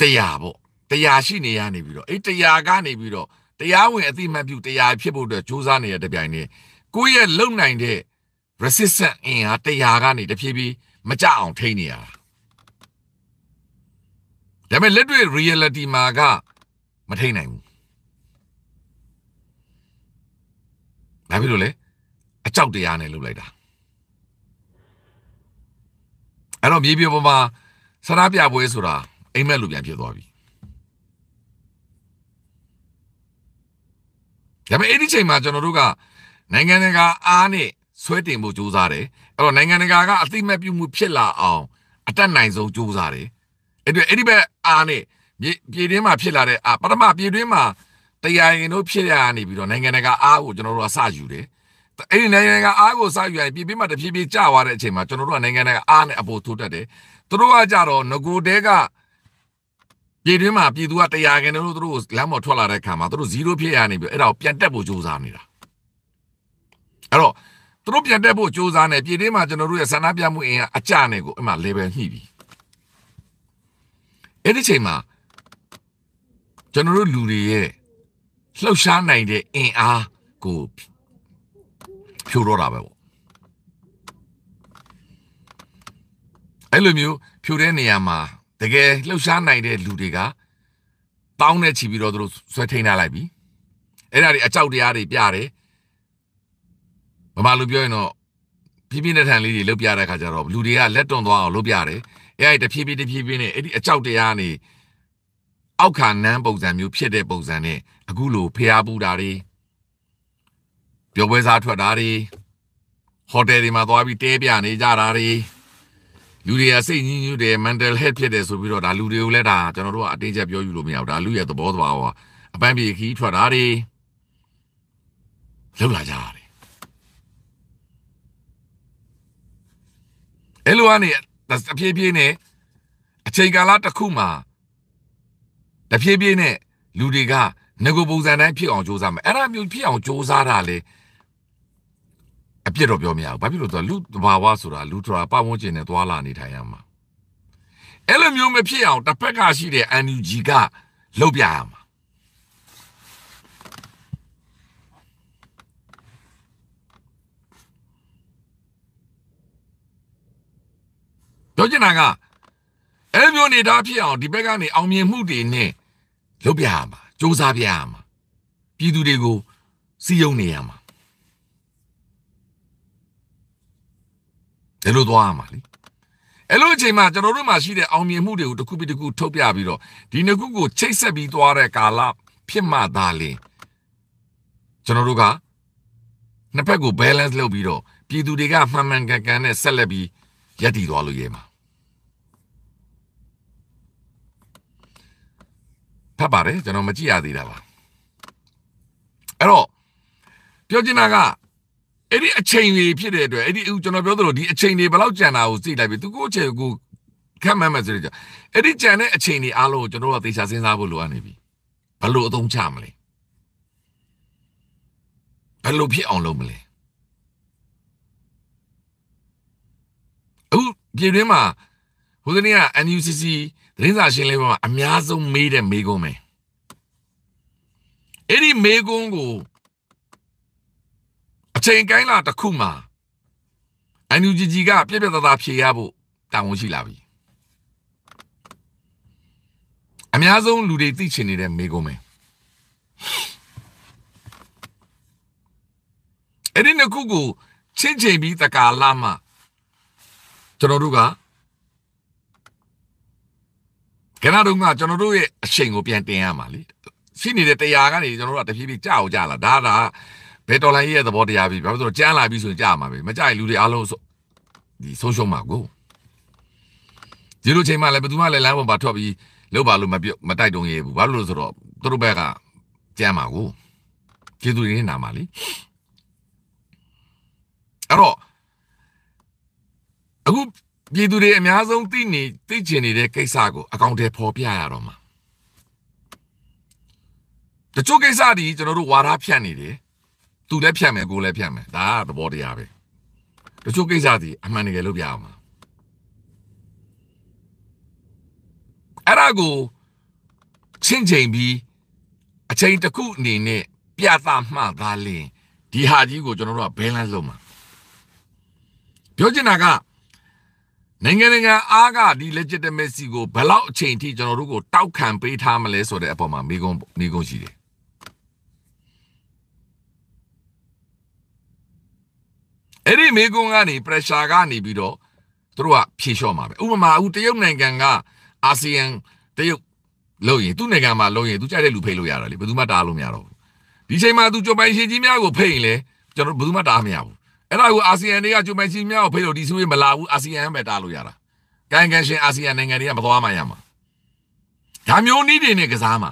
တရားပေါ့တရားရှိနေရနေပြီးတော့အဲ့တရားကနေပြီးတော့တရားဝင်အတိမတ်ပြုတရားဖြစ်ဖို့အတွက်စူးစမ်းနေတဲ့တပြိုင်တည်းကိုယ့်ရဲ့လုံနိုင်တဲ့ resistance အင်အားတရားကနေတဖြည်းဖြည်းမကြအောင်ထိန်းနေရတာဒါပေမဲ့လက်တွေ့ reality မှာကမထိန်းနိုင်ဘူးဘာဖြစ်လို့လဲအကြောက်တရားနဲ့လှုပ်လိုက်တာအဲ့တော့မြေပြပေါ်မှာဆရာပြပွဲဆိုတာအိမ်မက်လူပြန်ဖြစ်သွားပြီဒါပေမဲ့အဲ့ဒီချိန်မှာကျွန်တော်တို့ကနိုင်ငံတကာအားနဲ့ဆွဲတင်ဖို့ကြိုးစားတယ်အဲ့တော့နိုင်ငံတကာကအသိမဲ့ပြုမှုဖြစ်လာအောင် အတက်နိုင်ဆုံးကြိုးစားတယ်အဲ့ဒီအဲ့ဒီဘက်အားနဲ့ပြည်တွင်းမှာဖြစ်လာတဲ့အာပထမပြည်တွင်းမှာတရားရင်တို့ဖြစ်ရနေပြီးတော့နိုင်ငံတကာအားကိုကျွန်တော်တို့ကစယူတယ်အဲ့ဒီနိုင်ငံကအားကိုစားယူရပြည်ပြမှတဖြည်းဖြည်းကျသွားတဲ့အချိန်မှာကျွန်တော်တို့ကနိုင်ငံတကာအားနဲ့အပေါ်ထိုးတတ်တယ်သူတို့ကကြတော့ငကိုတဲကပြည်တွင်းမှာပြည်သူကတရားကန်တို့သူတို့လမ်းပေါ်ထွက်လာတဲ့အခါမှာသူတို့0ဖြစ်ရနေပြီအဲ့ဒါကိုပြန်တက်ဖို့ကြိုးစားနေတာအဲ့တော့သူတို့ပြန်တက်ဖို့ကြိုးစားနေပြည်တွင်းမှာကျွန်တော်တို့ရဲ့ဆန္ဒပြမှုအင်အားအကျနဲ့ကိုအဲ့မှာ level ညှိပြီအဲ့ဒီချိန်မှာကျွန်တော်တို့လူတွေရဲ့လှုပ်ရှားနိုင်တဲ့အင်အားကိုဖြိုတော့တာပဲပေါ့အဲ့လိုမျိုးဖြိုတဲ့နေရာမှာတကယ်လှုပ်ရှားနိုင်တဲ့လူတွေကတောင်းနဲ့ချီပြီးတော့သူတို့ဆွဲထိန်ထားလိုက်ပြီအဲ့ဒါတွေအကြောက်တရားတွေပြတယ်ဗမာလူပြောရင်တော့ပြင်းပြင်းထန်လေးတွေလှုပ်ပြတဲ့ခါကျတော့လူတွေကလက်တွန်သွားအောင်လှုပ်ပြတယ်အဲ့ဒါတဖြည်းဖြည်းတဖြည်းဖြည်းနဲ့အဲ့ဒီအကြောက်တရားနေအောက်ခါနန်းပုံစံမျိုးဖြစ်တဲ့ပုံစံနဲ့အခုလိုဖျားပူတာတွေရုပ်ပွဲစားထွက်တာတွေဟိုတယ်တွေမှာသွားပြီးတဲပြနေကြတာတွေလူတွေကစိတ်ညစ်ညူးတယ် mental health ဖြစ်တယ်ဆိုပြီးတော့ဒါလူတွေကိုလည်းဒါကျွန်တော်တို့ကအတင်းကျပ်ပြောယူလို့မရဘူးဒါလူရဲ့သဘောသဘာဝအပန်းပြေခီးထွက်တာတွေလောက်လာကြတယ်အဲ့လိုကနေအပြေးပြေးနဲ့အချိန်ကာလတစ်ခုမှာတပြေးပြေးနဲ့လူတွေကငကိုပုံစံတိုင်းဖြစ်အောင်စ조사မယ်အဲ့ဒါမျိုးဖြစ်အောင်စ조사တာလေအပြစ်တော့ပြောမရဘူးဘာဖြစ်လို့ဆိုတော့လူတဘာဝဆိုတာလူထွာပတ်ဝန်းကျင်နဲ့သွာလာနေထိုင်ရမှာအဲ့လိုမျိုးမဖြစ်အောင်တစ်ဖက်ကရှိတဲ့ NUG ကလုပ်ပြရမှာပြောချင်တာကအဲ့လိုမျိုးနေတာဖြစ်အောင်ဒီဘက်ကနေအောင်မြင်မှုတွေနဲ့လုပ်ပြရမှာစ조사ပြရမှာပြည်သူတွေကိုစီယုံနေရမှာဒီလိုသွားရမှာလीအဲ့လိုအချိန်မှာကျွန်တော်တို့မှာရှိတဲ့အောင်မြင်မှုတွေကိုတစ်ခုပြီးတစ်ခုထုတ်ပြပြီးတော့ဒီနှစ်ခုကိုချိတ်ဆက်ပြီးသွားတဲ့ကာလဖြစ်မှသာလင်ကျွန်တော်တို့ကနှစ်ဖက်ကို balance လုပ်ပြီးတော့ပြည်သူတွေကမှန်မှန်ကန်ကန်နဲ့ဆက်လက်ပြီးရည်တည်သွားလို့ရမှာဖတ်ပါတယ်ကျွန်တော်မကြည့်ရသေးတာပါအဲ့တော့ပြောချင်တာကအဲ့ဒီအချိန်တွေဖြစ်တဲ့အတွက်အဲ့ဒီအခုကျွန်တော်ပြောသလိုဒီအချိန်တွေဘယ်လောက်ကြံတာကိုသိလိုက်ပြီသူကိုယ့်အချိန်ကိုခံမှန်းမယ်ဆိုတော့အဲ့ဒီကြံတဲ့အချိန်တွေအားလုံးကိုကျွန်တော်ကသေချာစဉ်းစားဖို့လိုအပ်နေပြီဘယ်လိုအသုံးချမလဲဘယ်လိုဖြစ်အောင်လုပ်မလဲအခုပြည်တွင်းမှာဟိုတနေ့က NUCC သတင်းစာရှင်းလင်းပွဲမှာအများဆုံးမေးတဲ့မေးခွန်းပဲအဲ့ဒီမေးခွန်းကိုအချိန်ကိုင်းလာတစ်ခုမှာအန်ယူဂျီဂျီကပြည့်ပြည့်သားသားဖြေရဖို့တာဝန်ရှိလာပြီအများဆုံးလူတွေသိချင်နေတဲ့မိကုံးပဲအဲ့ဒီနှစ်ခုကိုချင့်ချိန်ပြီးတကာလာမှကျွန်တော်တို့ကကနတော့ကကျွန်တော်တို့ရဲ့အချိန်ကိုပြန်တင်ရမှာလေရှိနေတဲ့တရားကနေကျွန်တော်တို့ကတဖြည်းဖြည်းကြောက်ကြလာဒါဒါဘယ်တော်လိုင်းရဲ့သဘောတရားပြီးဘာလို့ဆိုတော့ကြမ်းလာပြီဆိုရင်ကြာမှာပဲမကြိုက်လူတွေအားလုံးဒီဆုံးရှုံးမှာကိုဒီလိုချိန်မှလည်းဘယ်သူမှလည်းလမ်းပေါ်မှာထွက်ပြီးလောက်ပါလို့မပြုတ်မတိုက်တုံရဘူးဘာလို့လဲဆိုတော့သူတို့ဘက်ကကြမ်းမှာကိုကျေးဇူးရင်းနာမှာလေအဲ့တော့အခုပြည်သူတွေအများဆုံးသိနေသိကျင်နေတဲ့ကိစ္စကိုအကောင့်ထဲပေါ်ပြရတော့မှာတချို့ကိစ္စတွေကျွန်တော်တို့ဝါဒဖြန့်နေတယ်သူလည်းဖြတ်မယ်ကိုလည်းဖြတ်မယ်ဒါကသဘောတရားပဲတချို့ကိစ္စတွေအမှန်တကယ်လို့ပြအောင်ပါအဲ့ဒါကိုချင်းချိန်ပြီးအချိန်တစ်ခုအနေနဲ့ပြသမှသာလင်ဒီဟာကြီးကိုကျွန်တော်တို့က balance လုပ်မှာပြောချင်တာကနိုင်ငံတကာအားကဒီ legitimacy ကိုဘယ်လောက်အချိန်ထိကျွန်တော်တို့ကိုတောက်ခံပေးထားမလဲဆိုတဲ့အပေါ်မှာမိကုံမိကုံရှိတယ်အဲ့ဒီမိကုံကနေ pressure ကနေပြီးတော့သူတို့ကဖြေလျှော့မှာပဲဥပမာဦးတရုတ်နိုင်ငံကအာဆီယံတရုတ်လို့ရင်သူ့နိုင်ငံမှာလို့ရင်သူကြိုက်တဲ့လူဖိတ်လို့ရတာလေဘယ်သူမှတားလို့မရတော့ဘူးဒီချိန်မှာသူဂျပန်ရှင်ကြီးများကိုဖိတ်ရင်လေကျွန်တော်ဘယ်သူမှတားမရဘူးအဲ့ဒါကိုအာဆီယံတွေကဂျပန်ရှင်များကိုဖိတ်လို့ဒီစုရေးမလာဘူးအာဆီယံပဲတားလို့ရတာကံကံရှင်အာဆီယံနိုင်ငံတွေကမသွားမှရမှာဒါမျိုးနည်းတွေနဲ့ကစားမှာ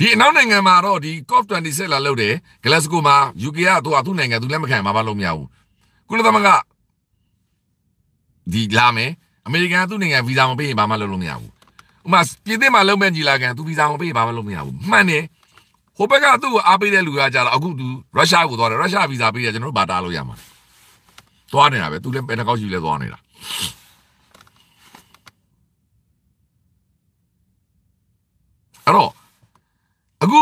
ဒီအနောက်နိုင်ငံမှာတော့ဒီ COP26 လာလုပ်တယ်ဂလတ်စကိုမှာ UK ကသူကသူ့နိုင်ငံသူလက်မခံမှာမလုပ်မရဘူးကုလသမဂ္ဂဒီလာမယ်အမေရိကန်သူ့နိုင်ငံဗီဇာမပေးရင်ဘာမှလုပ်လို့မရဘူးဥမာပြည်သစ်မှာလုပ်မဲ့ညီလာခံသူဗီဇာမပေးရင်ဘာမှလုပ်မရဘူးမှန်တယ်ဟိုဘက်ကသူ့ကိုအားပေးတဲ့လူကကြတော့အခုသူရုရှားကိုသွားတယ်ရုရှားဗီဇာပေးတယ်ကျွန်တော်တို့ဘာတားလို့ရမှာသွားနေတာပဲသူလည်းပဲနှကောက်ရှိလဲသွားနေတာအဲ့တော့အခု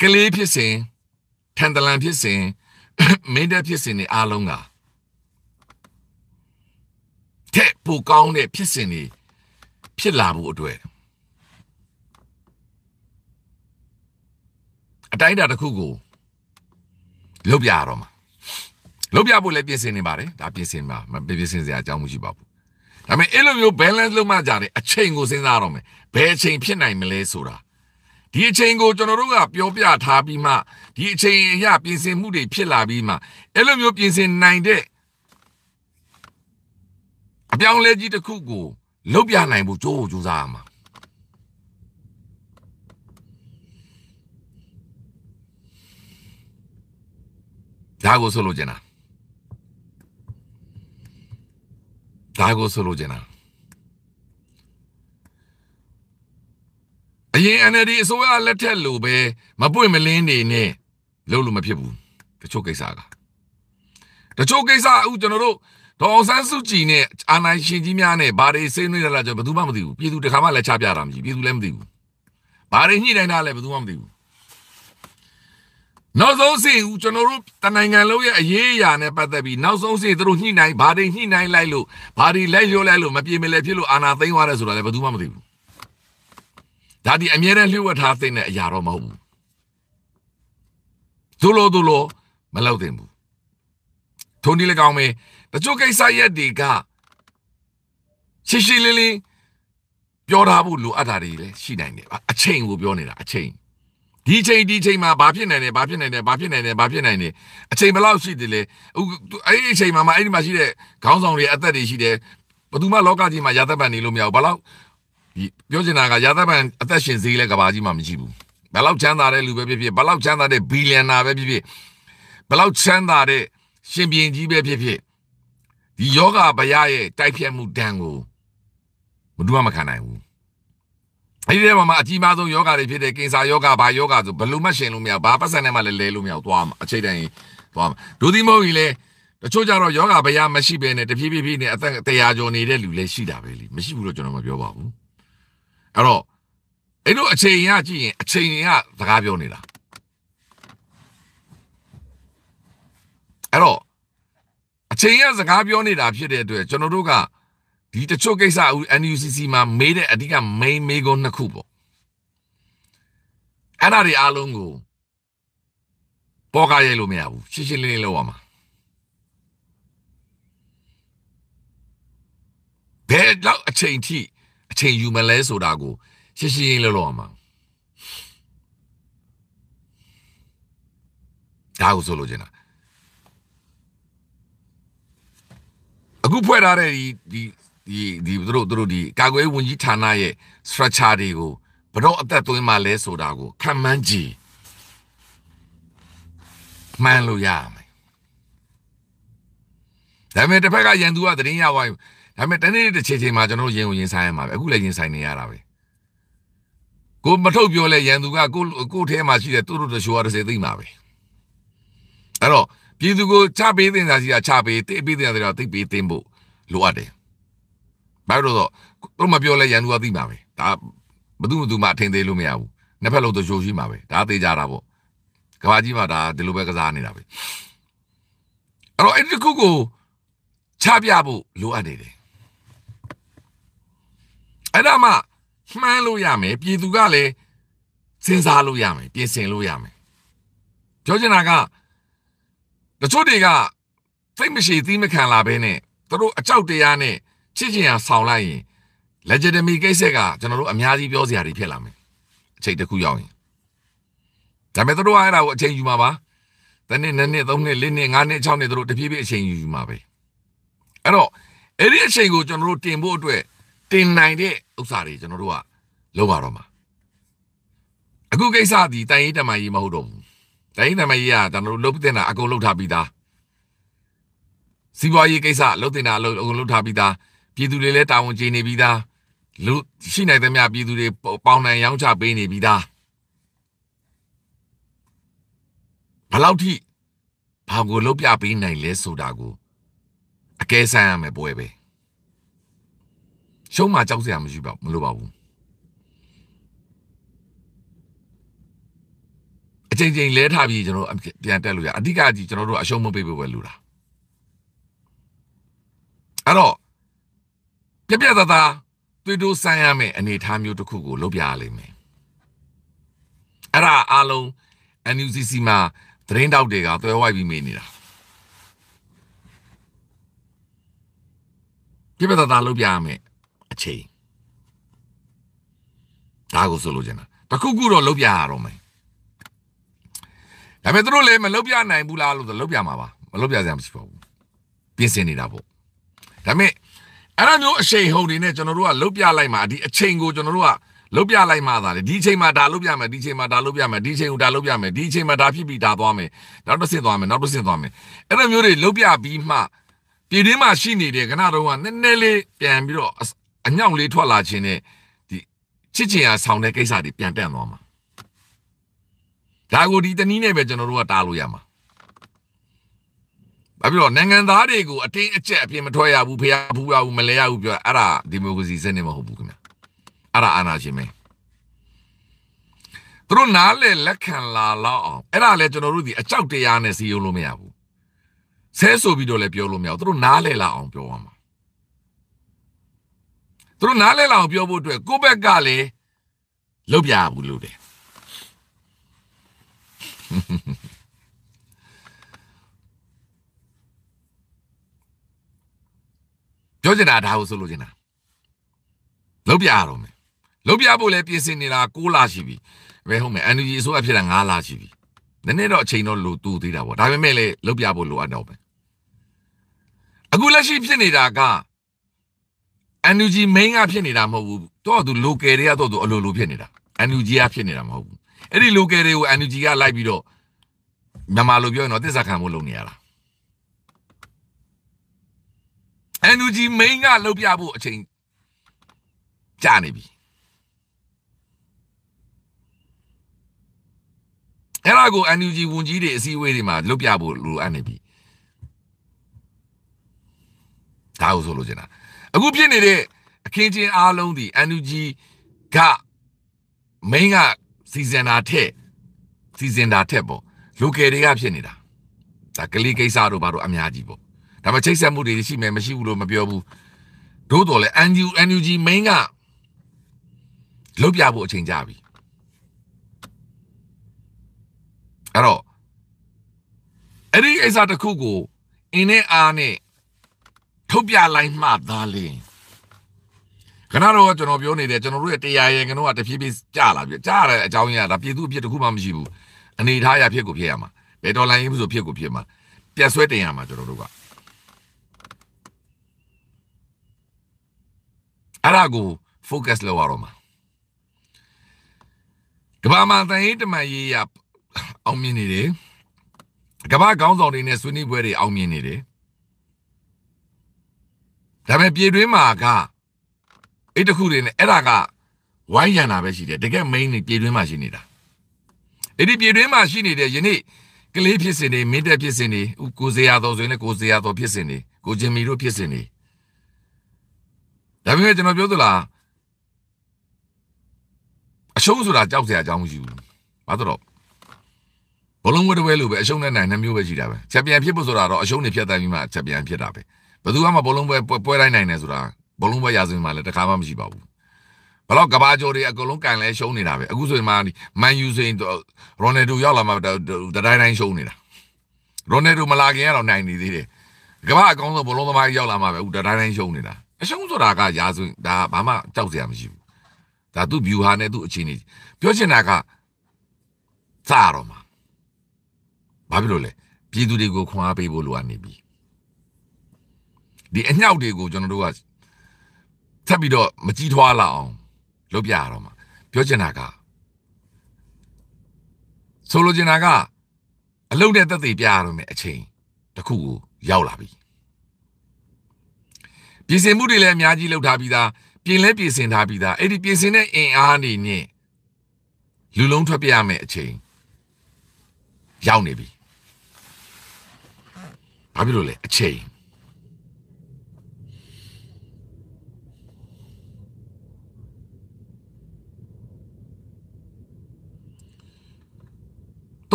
ကလေးဖြစ်စဉ်ထန်တလန်ဖြစ်စဉ်မိန်းတဲ့ဖြစ်စဉ်တွေအားလုံးကတဲ့ပူကောင်းတဲ့ဖြစ်စဉ်တွေဖြစ်လာဖို့အတွက်အတိုင်းအတာတစ်ခုကိုလုပ်ပြရတော့မှာလုပ်ပြဖို့လည်းပြင်ဆင်နေပါတယ်ဒါပြင်ဆင်ပါမပြင်ဆင်စရာအကြောင်းမရှိပါဘူးဒါပေမဲ့အဲ့လိုမျိုး balance လုပ်မှကြတယ်အချိန်ကိုစဉ်းစားရတော့မယ်ဘယ်အချိန်ဖြစ်နိုင်မလဲဆိုတာဒီအချိန်ကိုကျွန်တော်တို့ကပြောပြထားပြီးမှဒီအချိန်အရပြင်ဆင်မှုတွေဖြစ်လာပြီးမှအဲ့လိုမျိုးပြင်ဆင်နိုင်တဲ့အပြောင်းလဲကြီးတစ်ခုကိုလုတ်ပြနိုင်ဖို့ကြိုးကိုကြိုးစားရမှာဒါကိုဆိုလိုချင်တာဒါကိုဆိုလိုချင်တာအရင် NLD အစိုးရလက်ထက်လိုပဲမပွင့်မလင်းနေနဲ့လုပ်လို့မဖြစ်ဘူးတချို့ကိစ္စကတချို့ကိစ္စအခုကျွန်တော်တို့ဒေါ်ဆန်းစုကြည်နဲ့အာနိုင်ရှင်ကြီးများနဲ့ဘာတွေစိတ်နှွေးရလားကျွန်တော်ဘယ်သူမှမသိဘူးပြည်သူတခါမှလက်ချပြတာမရှိပြည်သူလည်းမသိဘူးဘာတွေညှိနိုင်တာလည်းဘယ်သူမှမသိဘူးနောက်ဆုံးစီကျွန်တော်တို့တနိုင်ငံလုံးရဲ့အရေးအရာနဲ့ပတ်သက်ပြီးနောက်ဆုံးစီသူတို့ညှိနိုင်ဘာတွေညှိနိုင်လိုက်လို့ဘာတွေလိုက်လျောလိုက်လို့မပြေမလည်ဖြစ်လို့အာဏာသိမ်းသွားတယ်ဆိုတာလည်းဘယ်သူမှမသိဘူးဒါဒီအမြဲတမ်းလျှို့ဝှက်ထားသိတဲ့အရာတော့မဟုတ်ဘူးဒုလိုဒုလို မလောက်တင်ဘူးထုံဒီလည်းကောင်းမေးတချို့ကိစ္စရက်တွေကရှင်းရှင်းလင်းလင်းပြောထားဖို့လိုအပ်တာတွေလည်းရှိနိုင်တယ်အချိန်ကိုပြောနေတာအချိန်ဒီချိန်ဒီချိန်မှာဘာဖြစ်နိုင်တယ်ဘာဖြစ်နိုင်တယ်ဘာဖြစ်နိုင်တယ်ဘာဖြစ်နိုင်တယ်အချိန်ဘယ်လောက်ရှိတယ်လဲအခုအဲ့ဒီအချိန်မှာမှအဲ့ဒီမှာရှိတဲ့ခေါင်းဆောင်တွေအသက်တွေရှိတယ်ဘယ်သူမှလောကကြီးမှာရာသက်ပန်နေလို့မရဘူးဘာလို့ပြောချင်တာကရာသပန်အသက်ရှင်ဈေးလဲကဘာကြီးမှမရှိဘူးဘယ်လောက်ချမ်းသာတဲ့လူပဲဖြစ်ဖြစ်ဘယ်လောက်ချမ်းသာတဲ့ဘီလီယံနာပဲဖြစ်ဖြစ်ဘယ်လောက်ချမ်းသာတဲ့ရှင်ပြန်ကြီးပဲဖြစ်ဖြစ်ဒီယောဂဗျာရဲ့တိုက်ဖြတ်မှုဒဏ်ကိုဘယ်သူမှမခံနိုင်ဘူးအဲဒီထဲမှာအကြီးမားဆုံးယောဂတွေဖြစ်တဲ့ကင်ဆာယောဂဘာယောဂဆိုဘယ်လိုမှရှင်လို့မရဘာပတ်စံနဲ့မှလည်းလဲလို့မရသွားမှာအချိန်တိုင်းသွားမှာဒုတိမဟုတ်ကြီးလဲတချို့ကြတော့ယောဂဗျာမရှိဘဲနဲ့တဖြည်းဖြည်းဖြည်းနဲ့အသက်တရားကျော်နေတဲ့လူလည်းရှိတာပဲလीမရှိဘူးလို့ကျွန်တော်မပြောပါဘူးအဲ့တော့အဲ့လိုအချိန်ရကြည့်ရင်အချိန်ရစကားပြောနေတာအဲ့တော့အချိန်ရစကားပြောနေတာဖြစ်တဲ့အတွက်ကျွန်တော်တို့ကဒီတချို့ကိစ္စအခု NUCC မှာမေးတဲ့အဓိက main မေးခွန်းနှစ်ခုပေါ့အဲ့ဒါတွေအားလုံးကိုပေါ်ကားရိုက်လို့မရဘူးရှင်းရှင်းလင်းလင်းလုပ်ရမှာဘယ်တော့အချိန်ထိချိန်ယူမလဲဆိုတာကိုရှင်းရှင်းလင်းလင်းလောက်အောင်ပါဒါကိုဆိုလိုချင်တာအခုဖွဲ့ထားတဲ့ဒီဒီဒီဒီသူတို့သူတို့ဒီကာကွယ်ဝန်ကြီးဌာနရဲ့ structure တွေကိုဘယ်တော့အသက်သွင်းမှလဲဆိုတာကိုခံမှန်းကြည့်မှန်လို့ရမယ်ဒါပေမဲ့တစ်ဖက်ကရန်သူကသတင်းရဝိုင်းဒါပေမဲ့တနေ့တစ်ချိန်ချိန်မှာကျွန်တော်ရင်ကိုရင်ဆိုင်ရမှာပဲအခုလည်းရင်ဆိုင်နေရတာပဲကိုမထုတ်ပြောလဲရန်သူကကိုကိုထဲမှာရှိတဲ့သူတို့တရှိုးရတဲ့စေသိမှာပဲအဲ့တော့ပြည်သူကိုချပေးတင်တာစီကချပေးတိတ်ပေးတင်တာတော့တိတ်ပေးတင်ဖို့လိုအပ်တယ်ဘာလို့တော့သူမပြောလဲရန်သူကသိမှာပဲဒါဘသူဘသူမှအထင်သေးလို့မရဘူးနှစ်ဖက်လုံးတရှိုးရှိမှာပဲဒါသေးကြတာပေါ့ကဘာကြီးမှာဒါဒီလိုပဲကစားနေတာပဲအဲ့တော့အဲ့ဒီခုကိုချပြဖို့လိုအပ်နေတယ်အဲ့ဒါမှမှန်းလို့ရမယ်ပြည်သူကလည်းစဉ်းစားလို့ရမယ်ပြင်ဆင်လို့ရမယ်ပြောချင်တာကတချို့တွေကသိမရှိသီးမခံလာဘဲနဲ့သူတို့အကြောက်တရားနဲ့ချစ်ချင်ရဆောင်လိုက်ရင် legitimate ကိစ္စကကျွန်တော်တို့အများကြီးပြောစရာတွေဖြစ်လာမယ်အချိန်တစ်ခုရောက်ရင်ဒါပေမဲ့သူတို့ကအဲ့ဒါကိုအချိန်ယူမှာပါတနေ့နှစ်နှစ်သုံးနှစ်လေးနှစ်ငါးနှစ်ခြောက်နှစ်သူတို့တပြေးပြေးအချိန်ယူယူမှာပဲအဲ့တော့အဲ့ဒီအချိန်ကိုကျွန်တော်တို့တင်ဖို့အတွက်တင်နိုင်တဲ့ဥစ္စာတွေကျွန်တော်တို့ကလုပ်ပါတော့မှာအခုကိစ္စဒီတိုင်ရေးတမကြီးမဟုတ်တော့ဘူးတိုင်ရေးတမကြီးကကျွန်တော်တို့လုပ်တင်တာအကုန်လုပ်ထားပြီးသားစီးပွားရေးကိစ္စလုပ်တင်တာအကုန်လုပ်ထားပြီးသားပြည်သူတွေလည်းတာဝန်ကျေနေပြီးသားလူရှိနိုင်သမျှပြည်သူတွေပေါင်နိုင်ရောင်းချပေးနေပြီးသားဘလောက်ထိဘာကိုလုပ်ပြပေးနိုင်လဲဆိုတာကိုအကဲဆန်းရမယ်ပွဲပဲ။ရှုံးမှာကြောက်စရာမရှိပါဘူးမလိုပါဘူးအချိန်ချင်းလဲထားပြီးကျွန်တော်ပြန်တက်လို့ရအဓိကကြီးကျွန်တော်တို့အရှုံးမပေးဖို့ပဲလူတာအဲ့တော့ပြပြသားသားတွေ့တိုးဆိုင်ရမယ်အနေအထားမျိုးတစ်ခုကိုလုပ်ပြရလိမ့်မယ်အဲ့ဒါအားလုံး NUCC မှာသတင်းတောက်တွေကသွဲဝိုက်ပြီးမေးနေတာပြပြသားသားလုပ်ပြရမယ်အချိန်ဒါကိုဆိုလိုချင်တာတခုခုတော့လုပ်ပြရတော့မယ်ဒါပေမဲ့သူတို့လည်းမလုပ်ပြနိုင်ဘူးလားလို့လုပ်ပြမှာပါမလုပ်ပြစရာမရှိပါဘူးပြင်ဆင်နေတာပေါ့ဒါပေမဲ့အဲ့လိုမျိုးအချိန်ဟုန်နေနဲ့ကျွန်တော်တို့ကလုတ်ပြလိုက်မှာဒီအချိန်ကိုကျွန်တော်တို့ကလုတ်ပြလိုက်မှာသာလေဒီအချိန်မှာဒါလုတ်ပြမယ်ဒီအချိန်မှာဒါလုတ်ပြမယ်ဒီအချိန်ကိုဒါလုတ်ပြမယ်ဒီအချိန်မှာဒါဖြစ်ပြီးဒါသွားမယ်နောက်တစ်ဆင့်သွားမယ်နောက်တစ်ဆင့်သွားမယ်အဲ့လိုမျိုးတွေလုတ်ပြပြီးမှပြည်တွင်းမှာရှိနေတဲ့ခဏတုန်းကနည်းနည်းလေးပြန်ပြီးတော့အညောင်လေးထွက်လာခြင်းနဲ့ဒီချစ်ချင်ရဆောင်တဲ့ကိစ္စတွေပြန်တန့်သွားမှာဒါကိုဒီတနည်းနဲ့ပဲကျွန်တော်တို့ကတားလို့ရမှာဘာဖြစ်လို့နိုင်ငံသားတွေကိုအတင်းအကျပ်အပြင်မထွက်ရဘူးဖျားဘူးရဘူးမလဲရဘူးပြောအဲ့ဒါဒီမိုကရေစီစနစ်မဟုတ်ဘူးခင်ဗျအဲ့ဒါအာဏာရှင်ပဲသူတို့နားလေလက်ခံလာလောက်အောင်အဲ့ဒါလည်းကျွန်တော်တို့ဒီအကြောက်တရားနဲ့စီယုံလို့မရဘူးဆဲဆိုပြီးတော့လည်းပြောလို့မရဘူးသူတို့နားလေလာအောင်ပြောရမှာသူတို့နားလဲလာအောင်ပြောဖို့အတွက်ကိုယ့်ဘက်ကလည်းလုပ်ပြရဘူးလို့တယ်ပြောချင်တာဒါကိုဆိုလို့ချင်တာလုပ်ပြရတော့မယ်လုပ်ပြဖို့လည်းပြင်ဆင်နေတာ6လရှိပြီဘယ်ဟုတ်မလဲ energy အစိုးရဖြစ်တာ9လရှိပြီနည်းနည်းတော့အချိန်တော့လိုတူသေးတာပေါ့ဒါပေမဲ့လည်းလုပ်ပြဖို့လိုအပ်တော့မယ်အခုလက်ရှိဖြစ်နေတာက NUG main ကဖြစ်နေတာမဟုတ်ဘူးတော့သူ local တွေကတော့သူအလိုလိုဖြစ်နေတာ NUG ကဖြစ်နေတာမဟုတ်ဘူးအဲ့ဒီ local တွေကို NUG ကလိုက်ပြီးတော့မြန်မာလိုပြောရင်တော့တစ္ဆာခံမှုလုပ်နေရတာ NUG main ကလှုပ်ပြဖို့အချိန်ကြာနေပြီအဲ့ဒါကို NUG ဝန်ကြီးတွေအစည်းအဝေးတွေမှာလှုပ်ပြဖို့လိုအပ်နေပြီဒါကိုဆိုလိုချင်တာအခုဖြစ်နေတဲ့အခင်းချင်းအားလုံးဒီအန်ယူဂျီကမင်းကစီစဉ်တာထက်စီစဉ်တာထက်ပေါ့လိုကယ်တွေကဖြစ်နေတာဒါကလေးကိစ္စတို့ဘာတို့အများကြီးပေါ့ဒါမှချိတ်ဆက်မှုတွေရှိမယ်မရှိဘူးလို့မပြောဘူးတို့တော်လဲ NU NUG main ကလုတ်ပြဖို့အချိန်ကြပြီအဲ့တော့အဲ့ဒီအိစာတစ်ခုကိုအင်းနဲ့အားနဲ့ထုတ်ပြလိုက်မှသာလေခဏတော့ကျွန်တော်ပြောနေတယ်ကျွန်တော်တို့ရဲ့တရားရင်ကတော့တဖြည်းဖြည်းကြလာပြီကြရတဲ့အကြောင်းရင်းကဒါပြည်သူအဖြစ်တစ်ခုမှမရှိဘူးအနေထားရဖြစ်ကိုဖြစ်ရမှာဘယ်ဒေါ်လာရင်းဆိုဖြစ်ကိုဖြစ်မှာပြက်ဆွဲတင်ရမှာကျွန်တော်တို့ကအဲ့ဒါကို focus လောက်ရတော့မှာကမ္ဘာမှာတန်ရေးတမန်ရေးရအောင်မြင်နေတယ်ကမ္ဘာကောင်းဆောင်တွေနဲ့ဆွေးနွေးပွဲတွေအောင်မြင်နေတယ်ဒါပေမဲ့ပြည်တွင်းမှာကအဲ့တခုတွေနဲ့အဲ့ဒါကဝိုင်းရံတာပဲရှိတယ်တကယ် main နေပြည်တွင်းမှာရှိနေတာအဲ့ဒီပြည်တွင်းမှာရှိနေတဲ့ယနေ့ကလေးဖြစ်စဉ်တွေမင်းတက်ဖြစ်စဉ်တွေကိုဇေယျတော်ဆိုရင်လည်းကိုဇေယျတော်ဖြစ်စဉ်တွေကိုဂျင်မီတို့ဖြစ်စဉ်တွေဒါပေမဲ့ကျွန်တော်ပြောသလားအရှုံးဆိုတာကြောက်စရာအကြောင်းမရှိဘူးဘာတော့ဘလုံးဝဲတဝဲလို့ပဲအရှုံးနဲ့နိုင်နှမျိုးပဲရှိတာပဲချက်ပြန်ဖြစ်ဖို့ဆိုတာတော့အရှုံးနေဖြတ်တန်းပြီးမှချက်ပြန်ဖြစ်တာပဲဘယ်သူမှဘလုံးပွဲပွဲတိုင်းနိုင်တယ်ဆိုတာဘလုံးပွဲရာဇဝင်မှာလည်းတခါမှမရှိပါဘူးဘလောက်ကဘာကျော်တွေအကုန်လုံးကန်လဲရှုံးနေတာပဲအခုဆိုရင်မှမန်ယူစိန်ရိုနယ်ဒိုရောက်လာမှတတိုင်းတိုင်းရှုံးနေတာရိုနယ်ဒိုမလာခင်ကတော့နိုင်နေသေးတယ်ကမ္ဘာအကောင်းဆုံးဘလုံးသမားရောက်လာမှပဲအခုတတိုင်းတိုင်းရှုံးနေတာအရှုံးဆိုတာကရာဇဝင်ဒါဘာမှကြောက်စရာမရှိဘူးဒါသူ့ view ဟာနဲ့သူ့အခြေအနေပြောချင်တာကစားတော့မှာဘာဖြစ်လို့လဲပြည်သူတွေကိုခွန်အားပေးဖို့လိုအပ်နေပြီဒီအညောက်တွေကိုကျွန်တော်တို့ကထပ်ပြီးတော့မကြီးထွားလာအောင် လုပ်ပြရတော့မှာပြောချင်တာကဆိုလိုချင်တာကအလုံးနဲ့တက်သေးပြရတော့မယ်အချိန်တစ်ခုကိုရောက်လာပြီပြင်ဆင်မှုတွေလည်းအများကြီးလုပ်ထားပြီးသားပြင်လဲပြင်ဆင်ထားပြီးသားအဲ့ဒီပြင်ဆင်တဲ့အင်အားအနေနဲ့လူလုံးထွက်ပြရမယ်အချိန်ရောက်နေပြီဘာဖြစ်လို့လဲအချိန်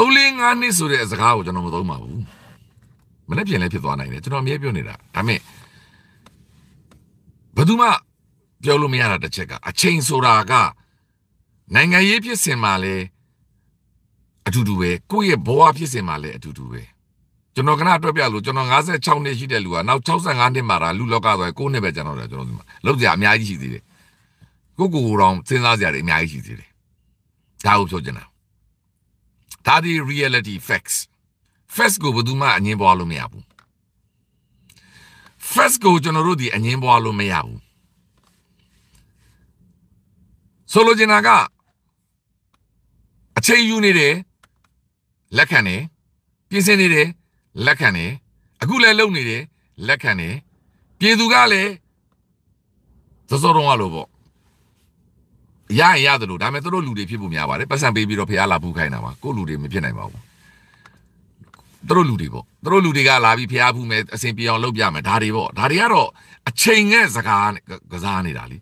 3 4 5နှစ်ဆိုတဲ့စကားကိုကျွန်တော်မသုံးပါဘူးမနေ့ပြင်လည်းဖြစ်သွားနိုင်တယ်ကျွန်တော်အမြဲပြောနေတာဒါမဲ့ဘယ်သူမှပြောလို့မရတာတစ်ချက်ကအချိန်ဆိုတာကနိုင်ငံရေးဖြစ်စဉ်မှာလည်းအတူတူပဲကိုယ့်ရဲ့ဘဝဖြစ်စဉ်မှာလည်းအတူတူပဲကျွန်တော်ကနအတွက်ပြလို့ကျွန်တော်56နှစ်ရှိတဲ့လူကနောက်65နှစ်မှာဒါလူလောကသွားကိုယ့်နှစ်ပဲကျွန်တော်တယ်ကျွန်တော်ဒီမှာလောက်ကြအများကြီးရှိသေးတယ်ကိုကိုကိုတော့စဉ်းစားကြရတယ်အများကြီးရှိသေးတယ်ဒါကိုပြောချင်တာဒါဒီ reality facts facts ကိုဘယ်သူမှအငင်းပွားလို့မရဘူး facts ကိုကျွန်တော်တို့ဒီအငင်းပွားလို့မရဘူးဆိုလိုချင်တာကအချိန်ယူနေတယ်လက်ခံတယ်ပြင်ဆင်နေတယ်လက်ခံတယ်အခုလည်းလုပ်နေတယ်လက်ခံတယ်ပြည်သူကလည်းသစောတော်ကလို့ပေါ့ရရင်ရတယ်လို့ဒါပေမဲ့သူတို့လူတွေဖြစ်ဖို့များပါတယ်ပတ်စံပေးပြီးတော့ဖះလာဖူးခိုင်းတာပါကိုလူတွေမဖြစ်နိုင်ပါဘူးသူတို့လူတွေပေါ့သူတို့လူတွေကလာပြီးဖះဖူးမယ်အစဉ်ပြေအောင်လုပ်ပြမယ်ဒါတွေပေါ့ဒါတွေကတော့အချိန်နဲ့စကားကစားနေတာလी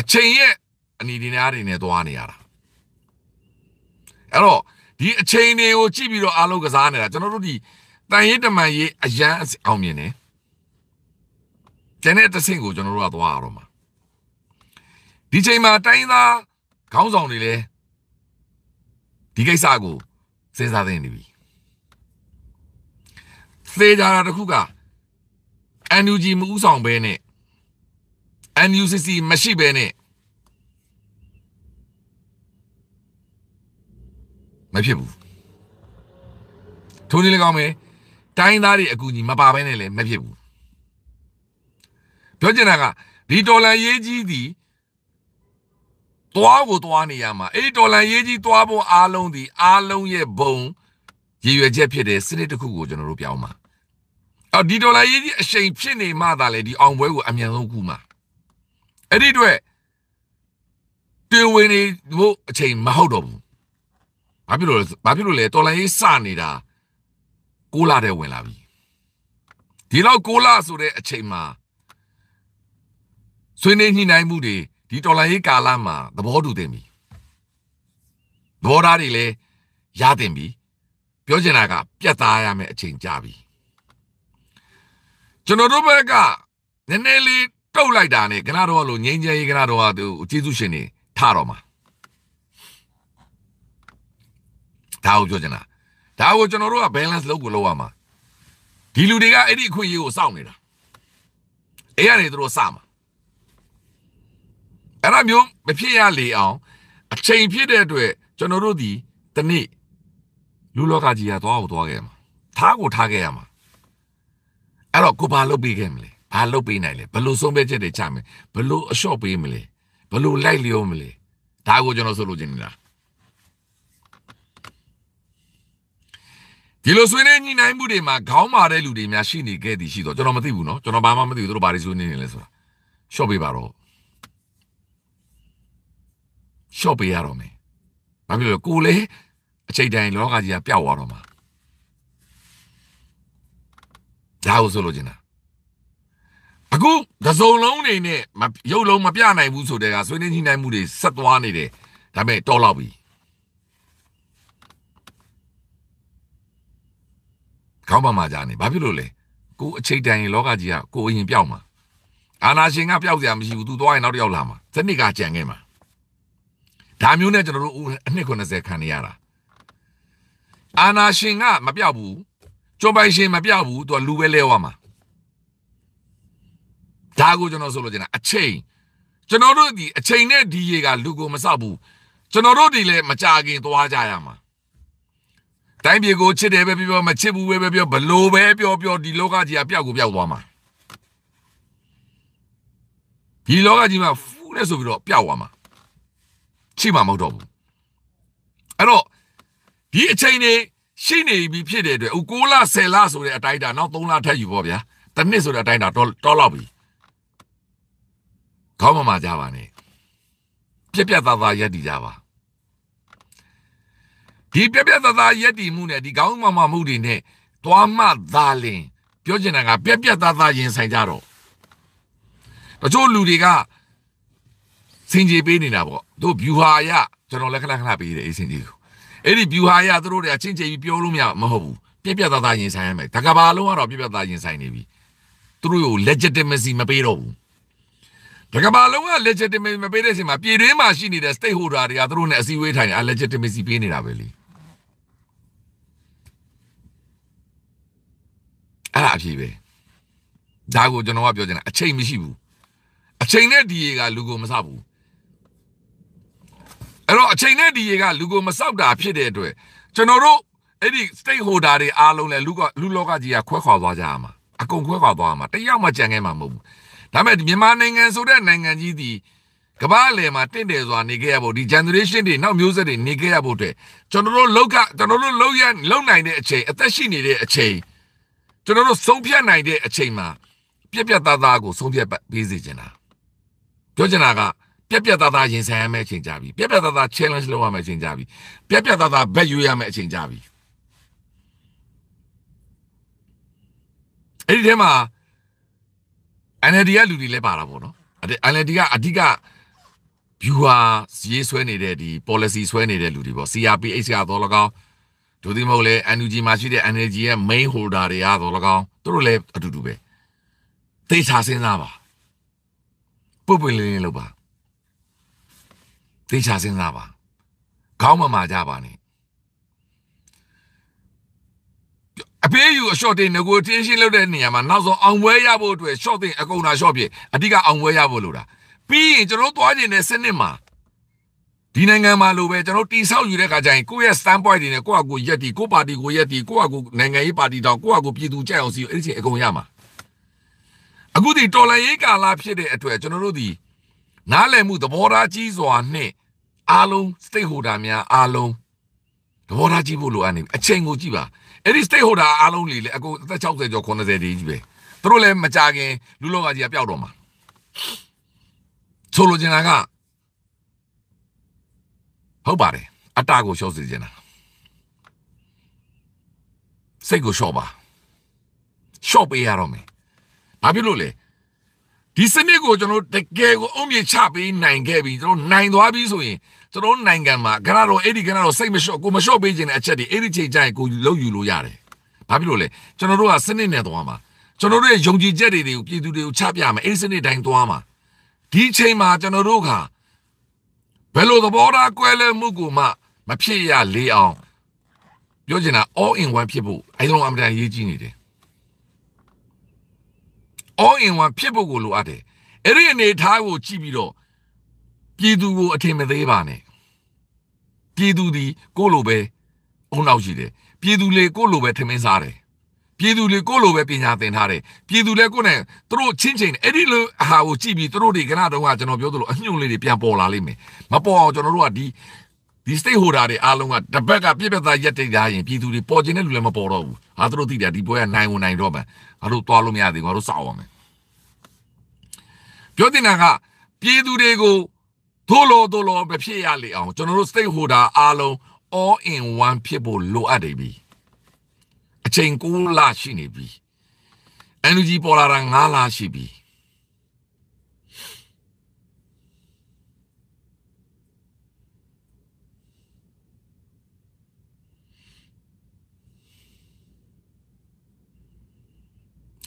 အချိန်ရဲ့အနီဒီနားတွေနဲ့သွားနေရတာအဲ့တော့ဒီအချိန်တွေကိုကြည့်ပြီးတော့အားလုံးကစားနေတာကျွန်တော်တို့ဒီတန်ရေးတမန်ရေးအရန်အောင်မြင်တယ်ကျန်တဲ့တဆင့်ကိုကျွန်တော်တို့ကသွားရတော့မှာဒီချိန်မှာတိုင်းသားခေါင်းဆောင်တွေလည်းဒီကိစ္စကိုစဉ်းစားသင့်နေပြီသေကြတာတခုက NUG မဥဆောင်ပဲနဲ့ NUCC မရှိပဲနဲ့မဖြစ်ဘူးထိုနည်းလည်းကောင်းမယ်တိုင်းသားတွေအကူအညီမပါဘဲနဲ့လည်းမဖြစ်ဘူးပြောချင်တာကဒီဒေါ်လာရေးကြီးသည်သွားကိုသွားနေရမှာအဲ့ဒီဒေါ်လာရေးကြီးသွားဖို့အားလုံးဒီအားလုံးရဲ့ဘုံရည်ရွယ်ချက်ဖြစ်တဲ့စနစ်တစ်ခုကိုကျွန်တော်တို့ပြောင်းမှာအော်ဒီဒေါ်လာရေးကြီးအချိန်ဖြစ်နေမှသာလေဒီအောင်ပွဲကိုအမြန်ဆုံးကူမှာအဲ့ဒီအတွက်တွေ့ဝင်နေဖို့အချိန်မဟုတ်တော့ဘူးဘာဖြစ်လို့လဲဘာဖြစ်လို့လဲဒေါ်လာရေးစနေတာ6လတည်းဝင်လာပြီဒီလောက်6လဆိုတဲ့အချိန်မှာဆွေးနွေးညှိနှိုင်းမှုတွေဒီတော်လိုင်းရေးကာလမှာသဘောတူတင်ပြီသဘောထားတွေလည်းရတင်ပြီ ပြောချင်တာကပြတ်သားရမယ်အချိန်ကြာပြီကျွန်တော်တို့ဘက်ကနည်းနည်းလေးတုတ်လိုက်တာနဲ့ကနာတော်ကလို့ငြိမ်းချမ်းရေးကနာတော်ကသူကျေးဇူးရှင်နေထတော်မှာဒါကိုပြောချင်တာဒါကိုကျွန်တော်တို့က balance လုပ်ကိုလုပ်ရမှာဒီလူတွေကအဲ့ဒီအခွင့်အရေးကိုစောင့်နေတာအဲ့ရနေသူတို့စမှာအဲ့ဒါမျိုးမဖြစ်ရလေအောင်အချိန်ဖြစ်တဲ့အတွက်ကျွန်တော်တို့ဒီတနေ့လူလောကကြီးကသွားကိုသွားခဲ့မှာထားကိုထားခဲ့ရမှာအဲ့တော့ကိုဘာလုပ်ပေးခဲ့မလဲဘာလုပ်ပေးနိုင်လဲဘလို့ဆုံးဖြတ်ချက်တွေချမယ်ဘလို့အလျှော့ပေးမလဲဘလို့လိုက်လျောမလဲဒါကိုကျွန်တော်ဆိုလိုချင်နေတာဒီလိုဆွေးနွေးညှိနှိုင်းမှုတွေမှာခေါင်းမာတဲ့လူတွေများရှိနေခဲ့သည်ရှိတော့ကျွန်တော်မသိဘူးเนาะကျွန်တော်ဘာမှမသိဘူးသူတို့ဘာတွေဆွေးနွေးနေလဲဆိုတာရှော့ပေးပါတော့ရှော့ပေးရတော့မယ်။ဘာဖြစ်လို့ကိုလေအချိန်တိုင်းလောကကြီးကပျောက်သွားတော့မှာ။ဒါကိုဆိုလို့ကျင်တာ။အခုဒဇုံလုံးနေနဲ့ရုပ်လုံးမပြနိုင်ဘူးဆိုတဲ့ကဆွေးနွေးညှိနှိုင်းမှုတွေဆက်သွားနေတယ်။ဒါပေမဲ့တော့လောက်ပြီ။ကောင်းပါမှာကြာနေ။ဘာဖြစ်လို့လဲ။ကိုအချိန်တိုင်းလောကကြီးကကိုအရင်ပျောက်မှာ။အာနာရှင်ကပျောက်စရာမရှိဘူး။ तू သွားရင်နောက်တစ်ယောက်လာမှာ။စနစ်ကကြံခဲ့မှာဒါမျိုးနဲ့ကျွန်တော်တို့အနှစ်90ခံနေရတာအာနာရှင်ကမပြောက်ဘူးကျော်ပိုင်ရှင်မပြောက်ဘူးသူကလူပဲလဲဝါမှာဒါကိုကျွန်တော်ဆိုလိုချင်တာအချိန်ကျွန်တော်တို့ဒီအချိန်နဲ့ဒီရေကလူကိုမဆောက်ဘူးကျွန်တော်တို့ဒီလည်းမကြခင်သွားကြရမှာတိုင်းပြည်ကိုချစ်တယ်ပဲပြောမချစ်ဘူးပဲပြောဘလို့ပဲပြောပြောဒီလောကကြီးကပျောက်ကိုပျောက်သွားမှာဒီလောကကြီးမှာဖူးလဲဆိုပြီးတော့ပျောက်သွားမှာချိမှမဟုတ်တော့ဘူးအဲ့တော့ဒီအချိန်နေရှိနေပြီဖြစ်တဲ့အတွက်ဟို6လ10လဆိုတဲ့အတိုင်းတာနောက်3လထပ်ယူပေါ့ဗျာတစ်နှစ်ဆိုတဲ့အတိုင်းတာတော့တော့လောက်ပြီခေါင်းမမကြပါနဲ့ပြက်ပြက်သားသားရက်တည်ကြပါဒီပြက်ပြက်သားသားရက်တည်မှုနဲ့ဒီခေါင်းမမမှုတွေနဲ့သွားမှသာလင်ပြောချင်တာကပြက်ပြက်သားသားရင်ဆိုင်ကြတော့တချို့လူတွေကစင်ကြေးပေးနေတာပေါ့သူတို့ view ဟာရကျွန်တော်လက်ခဏခဏပေးတယ်အေးစင်ကြေးကိုအဲ့ဒီ view ဟာရသူတို့တွေအချင်းချင်းပြီးပြောလို့မရမဟုတ်ဘူးပြက်ပြက်သားသားရင်ဆိုင်ရမယ်ဒါကဘာလုံးကတော့ပြက်ပြက်သားရင်ဆိုင်နေပြီသူတို့ကို legitimacy မပေးတော့ဘူးတကဘာလုံးက legitimacy မပေးတဲ့အချိန်မှာပြည်တွင်းမှာရှိနေတဲ့ stakeholder တွေကသူတို့နဲ့အစည်းအဝေးထိုင်နေတာ legitimacy ပေးနေတာပဲလေအဲ့ဒါအဖြစ်ပဲဒါကိုကျွန်တော်ကပြောချင်တာအချိန်မရှိဘူးအချိန်နဲ့ဒီရေကလူကိုမဆဘူးအဲ့တော့အချိန်နဲ့ဒီရေကလူကိုမစောက်တာဖြစ်တဲ့အတွက်ကျွန်တော်တို့အဲ့ဒီ stakeholder တွေအားလုံးလည်းလူကလူလောကကြီးကခွဲခွာသွားကြရမှာအကုန်ခွဲခွာသွားရမှာတယောက်မှကြံခဲ့မှာမဟုတ်ဘူးဒါပေမဲ့မြန်မာနိုင်ငံဆိုတဲ့နိုင်ငံကြီးဒီကမ္ဘာလယ်မှာတင့်တယ်စွာနေခဲ့ရဖို့ဒီ generation တွေနောက်မျိုးဆက်တွေနေခဲ့ရဖို့အတွက်ကျွန်တော်တို့လောက်ကကျွန်တော်တို့လောက်ရလောက်နိုင်တဲ့အချိန်အသက်ရှိနေတဲ့အချိန်ကျွန်တော်တို့ဆုံးဖြတ်နိုင်တဲ့အချိန်မှာပြက်ပြက်သားသားကိုဆုံးဖြတ်ပေးစေချင်တာပြောချင်တာကပြက်ပြက်သားသားရင်ဆိုင်ရမယ့်အချိန်ကြပြီပြက်ပြက်သားသား challenge လုပ်ရမယ့်အချိန်ကြပြီပြက်ပြက်သားသားဘက်ယူရမယ့်အချိန်ကြပြီအဲ့ဒီထဲမှာ NLD ကလူတွေလည်းပါတာပေါ့နော်အဲ့ NLD ကအဓိက viewer ရေးဆွဲနေတဲ့ဒီ policy ဆွဲနေတဲ့လူတွေပေါ့ CRPH ကတော့လကောင်းဒုတိယမဟုတ်လဲ NUG မှာရှိတဲ့ NLG ရဲ့ main holder တွေကတော့လကောင်းသူတို့လည်းအတူတူပဲသိချာစဉ်းစားပါပုတ်ပွင့်လင်းလင်းလုပ်ပါသေချာစဉ်းစားပါခေါင်းမမာကြပါနဲ့အပေးယူအ short တင်ငကိုတင်းရှင်းလုပ်တဲ့နေရာမှာနောက်ဆုံးအောင်ပွဲရဖို့အတွက် short တင်အကုန်တာ short ဖြစ်အဓိကအောင်ပွဲရဖို့လိုတာပြီးရင်ကျွန်တော်သွားကျင်တဲ့စနစ်မှာဒီနိုင်ငံမှာလိုပဲကျွန်တော်တိဆောက်ယူတဲ့ခါကျရင်ကိုယ့်ရဲ့ stand point တွေနဲ့ကိုယ့်အကူရက်တီကိုယ့်ပါတီကိုရက်တီကိုယ့်အကူနိုင်ငံရေးပါတီတောင်ကိုယ့်အကူပြည်သူကြိုက်အောင်စီအဲ့ဒီအကုန်ရမှာအခုဒီတော်လန်ရေးကာလဖြစ်တဲ့အတွက်ကျွန်တော်တို့ဒီနားလည်မှုသဘောထားကြီးစွာနဲ့အားလုံး stakeholder များအားလုံးသဘောထားကြည့်ဖို့လိုအပ်နေပြီအချိန်ကိုကြည့်ပါအဲ့ဒီ stakeholder အားလုံးလေလေအကုန်အသက်60ကျော်80တည်းကြီးပဲသူတို့လည်းမကြခင်လူလောကကြီးကပျောက်တော့မှာဆိုလိုချင်တာကဟုတ်ပါတယ်အတာကိုလျှော့စေချင်တာစိတ်ကိုလျှော့ပါလျှော့ပေးရတော့မယ်ဘာဖြစ်လို့လဲဒီစနစ်ကိုကျွန်တော်တကယ်ကိုအုံမြင့်ချပေးနိုင်ခဲ့ပြီကျွန်တော်နိုင်သွားပြီဆိုရင်ကျွန်တော်နိုင်ငံမှာခဏတော့အဲ့ဒီခဏတော့စိတ်မလျှော့ကိုမလျှော့ပေးခြင်းတဲ့အချက်တွေအဲ့ဒီချိန်ကျရင်ကိုလုံးယူလို့ရတယ်။ဘာဖြစ်လို့လဲကျွန်တော်တို့ကစနစ်နဲ့သွားမှာကျွန်တော်တို့ရဲ့ယုံကြည်ချက်တွေကိုပြည်သူတွေကိုချပြမှာအဲ့ဒီစနစ်တိုင်းသွားမှာဒီချိန်မှာကျွန်တော်တို့ကဘယ်လိုသဘောထားကွဲလဲမှုကိုမှမဖြစ်ရလေအောင်ပြောချင်တာ all in one ဖြစ်ဖို့အဲဒါကအမှန်တန်ရေးကြည့်နေတယ် all in one ဖြစ်ဖို့ကိုလိုအပ်တယ်အဲ့ဒီအနေထားကိုကြည့်ပြီးတော့ပြည်သူကိုအထင်မသေးပါနဲ့ပြည်သူဒီကိုလိုပဲအုံနောက်ရှိတယ်ပြည်သူလေကိုလိုပဲထမင်းစားတယ်ပြည်သူလေကိုလိုပဲပညာသင်ထားတယ်ပြည်သူလေကိုနဲ့သူတို့ချင်းချင်းအဲ့ဒီလိုဟာကိုကြည့်ပြီးသူတို့တွေကလည်းတော့ကျွန်တော်ပြောသလိုအညွန့်လေးတွေပြန်ပေါ်လာလိမ့်မယ်မပေါ်အောင်ကျွန်တော်တို့ကဒီဒီ stakeholder တွေအားလုံးကတပတ်ကပြည့်ပြည့်သားရက်တိတ်ကြရင်ပြည်သူတွေပေါ်ကျင်တဲ့လူလည်းမပေါ်တော့ဘူး။ဟာသူတို့သိတယ်ဒီပွဲကနိုင်ဝင်နိုင်တော့မယ်။ငါတို့သွားလို့မရသေးဘူး။ငါတို့စောင့်ရမယ်။ပြောတင်တာကပြည်သူတွေကိုသို့လို့သို့လို့မဖြစ်ရလေအောင်ကျွန်တော်တို့ stakeholder အားလုံး all in one ဖြစ်ဖို့လိုအပ်တယ်ပြီ။အချိန်9လရှိနေပြီ။ energy ပေါ်လာတာ9လရှိပြီ။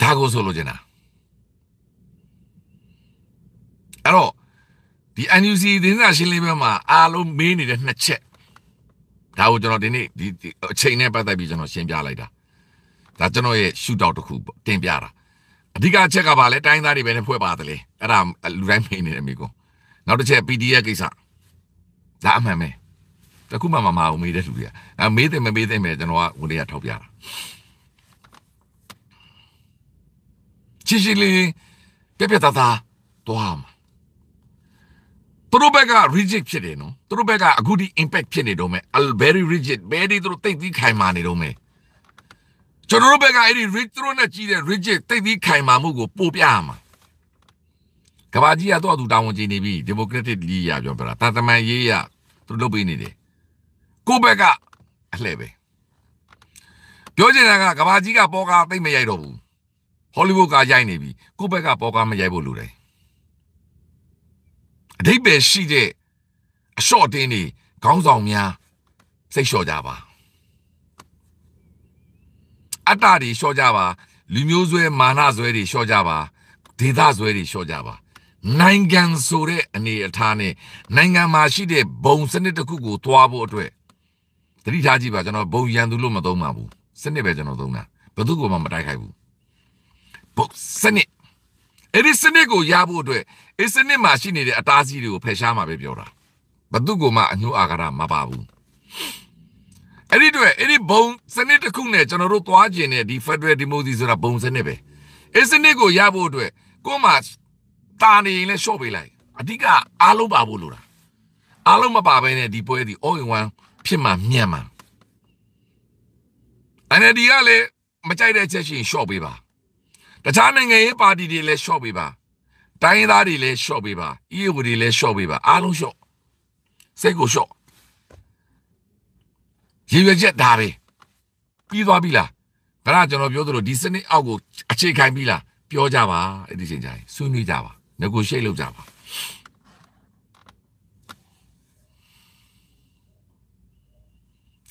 ဒါကိုဆိုလိုချင်တာအဲ့တော့ဒီ NUC သတင်းစာရှင်းလင်းပွဲမှာအားလုံးမေးနေတဲ့နှစ်ချက်ဒါကိုကျွန်တော်ဒီနေ့ဒီအချိန်နဲ့ပတ်သက်ပြီးကျွန်တော်ရှင်းပြလိုက်တာဒါကျွန်တော်ရဲ့ရှုထောင့်တစ်ခုတင်ပြတာအဓိကအချက်ကဘာလဲတိုင်းသားတွေပဲနဲ့ဖွဲ့ပါသလဲအဲ့ဒါလူတိုင်းမေးနေတယ်မိကောနောက်တစ်ချက် PDF ကိစ္စဒါအမှန်ပဲတခုမှမမအောင်မေးတဲ့လူတွေကအဲမေးတယ်မမေးတယ်မယ်ကျွန်တော်ကဝင်ရထောက်ပြတာရှင်းရှင်းလင်းလင်းပြပြသားသားသွားမှာသူတို့ဘက်က rigid ဖြစ်တယ်နော်သူတို့ဘက်ကအခုဒီ impact ဖြစ်နေတော့မယ် very rigid very သူတို့တိတ်ပြီးခိုင်မာနေတော့မယ်ကျွန်တော်တို့ဘက်ကအဲ့ဒီ rigid သူတို့နဲ့ကြီးတဲ့ rigid တိတ်ပြီးခိုင်မာမှုကိုပို့ပြရမှာကဘာကြီးကတော့သူတာဝန်ကြီးနေပြီ democratic ကြီးရပြောပြတာတာသမန်ရေးရသူတို့လုပ်ပေးနေတယ်ကိုဘက်ကအလှဲ့ပဲပြောချင်တာကကဘာကြီးကပေါ်ကားသိမ့်မရိုက်တော့ဘူးဟောလိဝုဒ်ကရိုက်နေပြီကိုယ့်ဘက်ကပေါ်ကားမရိုက်ဖို့လိုတယ်အဓိပ္ပာယ်ရှိတဲ့အလျှော့တင်းတွေခေါင်းဆောင်များစိတ်လျှော့ကြပါအတ္တတွေလျှော့ကြပါ လူမျိုးဆွဲမာနဆွဲတွေလျှော့ကြပါဒေသဆွဲတွေလျှော့ကြပါ နိုင်ငံဆိုတဲ့အနေအထားနဲ့နိုင်ငံမှာရှိတဲ့ဘုံစနစ်တစ်ခုကိုသွားဖို့အတွက်တတိထားကြည့်ပါကျွန်တော်ဘုံရန်သူလို့မသုံးပါဘူးစနစ်ပဲကျွန်တော်သုံးတာဘယ်သူ့ကိုမှမတိုက်ခိုက်ဘူး Facebook စနစ်အဲ့ဒီစနစ်ကိုရဖို့အတွက်အစ်စနစ်မှာရှိနေတဲ့အတားအဆီးတွေကိုဖယ်ရှားမှာပဲပြောတာဘသူ့ကိုမှအညှို့အာဃာတမပါဘူးအဲ့ဒီတွေ့အဲ့ဒီဘုံစနစ်တစ်ခုနဲ့ကျွန်တော်တို့သွားကျင်တဲ့ဒီ Federal Democracy ဆိုတာဘုံစနစ်ပဲအစ်စနစ်ကိုရဖို့အတွက်ကိုယ်မှတာနေရင်လဲရှော့ပေးလိုက်အဓိကအားလုံးပါဖို့လိုတာအားလုံးမပါဘဲနဲ့ဒီပွဲဒီ all in one ဖြစ်မှာမြန်မှာ NLD ကလည်းမကြိုက်တဲ့ချက်ရှိရင်ရှော့ပေးပါတခြားနိုင်ငံရေးပါတီတွေလည်းရှော့ပေးပါတိုင်းရင်းသားတွေလည်းရှော့ပေးပါ EU တွေလည်းရှော့ပေးပါအားလုံးရှော့စိတ်ကိုရှော့ရည်ရွယ်ချက်ဒါပဲပြီးသွားပြီလားဒါကကျွန်တော်ပြောသလိုဒီစနစ်အောက်ကိုအခြေခံပြီလားပြောကြပါအဲ့ဒီချိန်ကျရင်ဆွေးနွေးကြပါငကိုရှိတ်လုပ်ကြပါ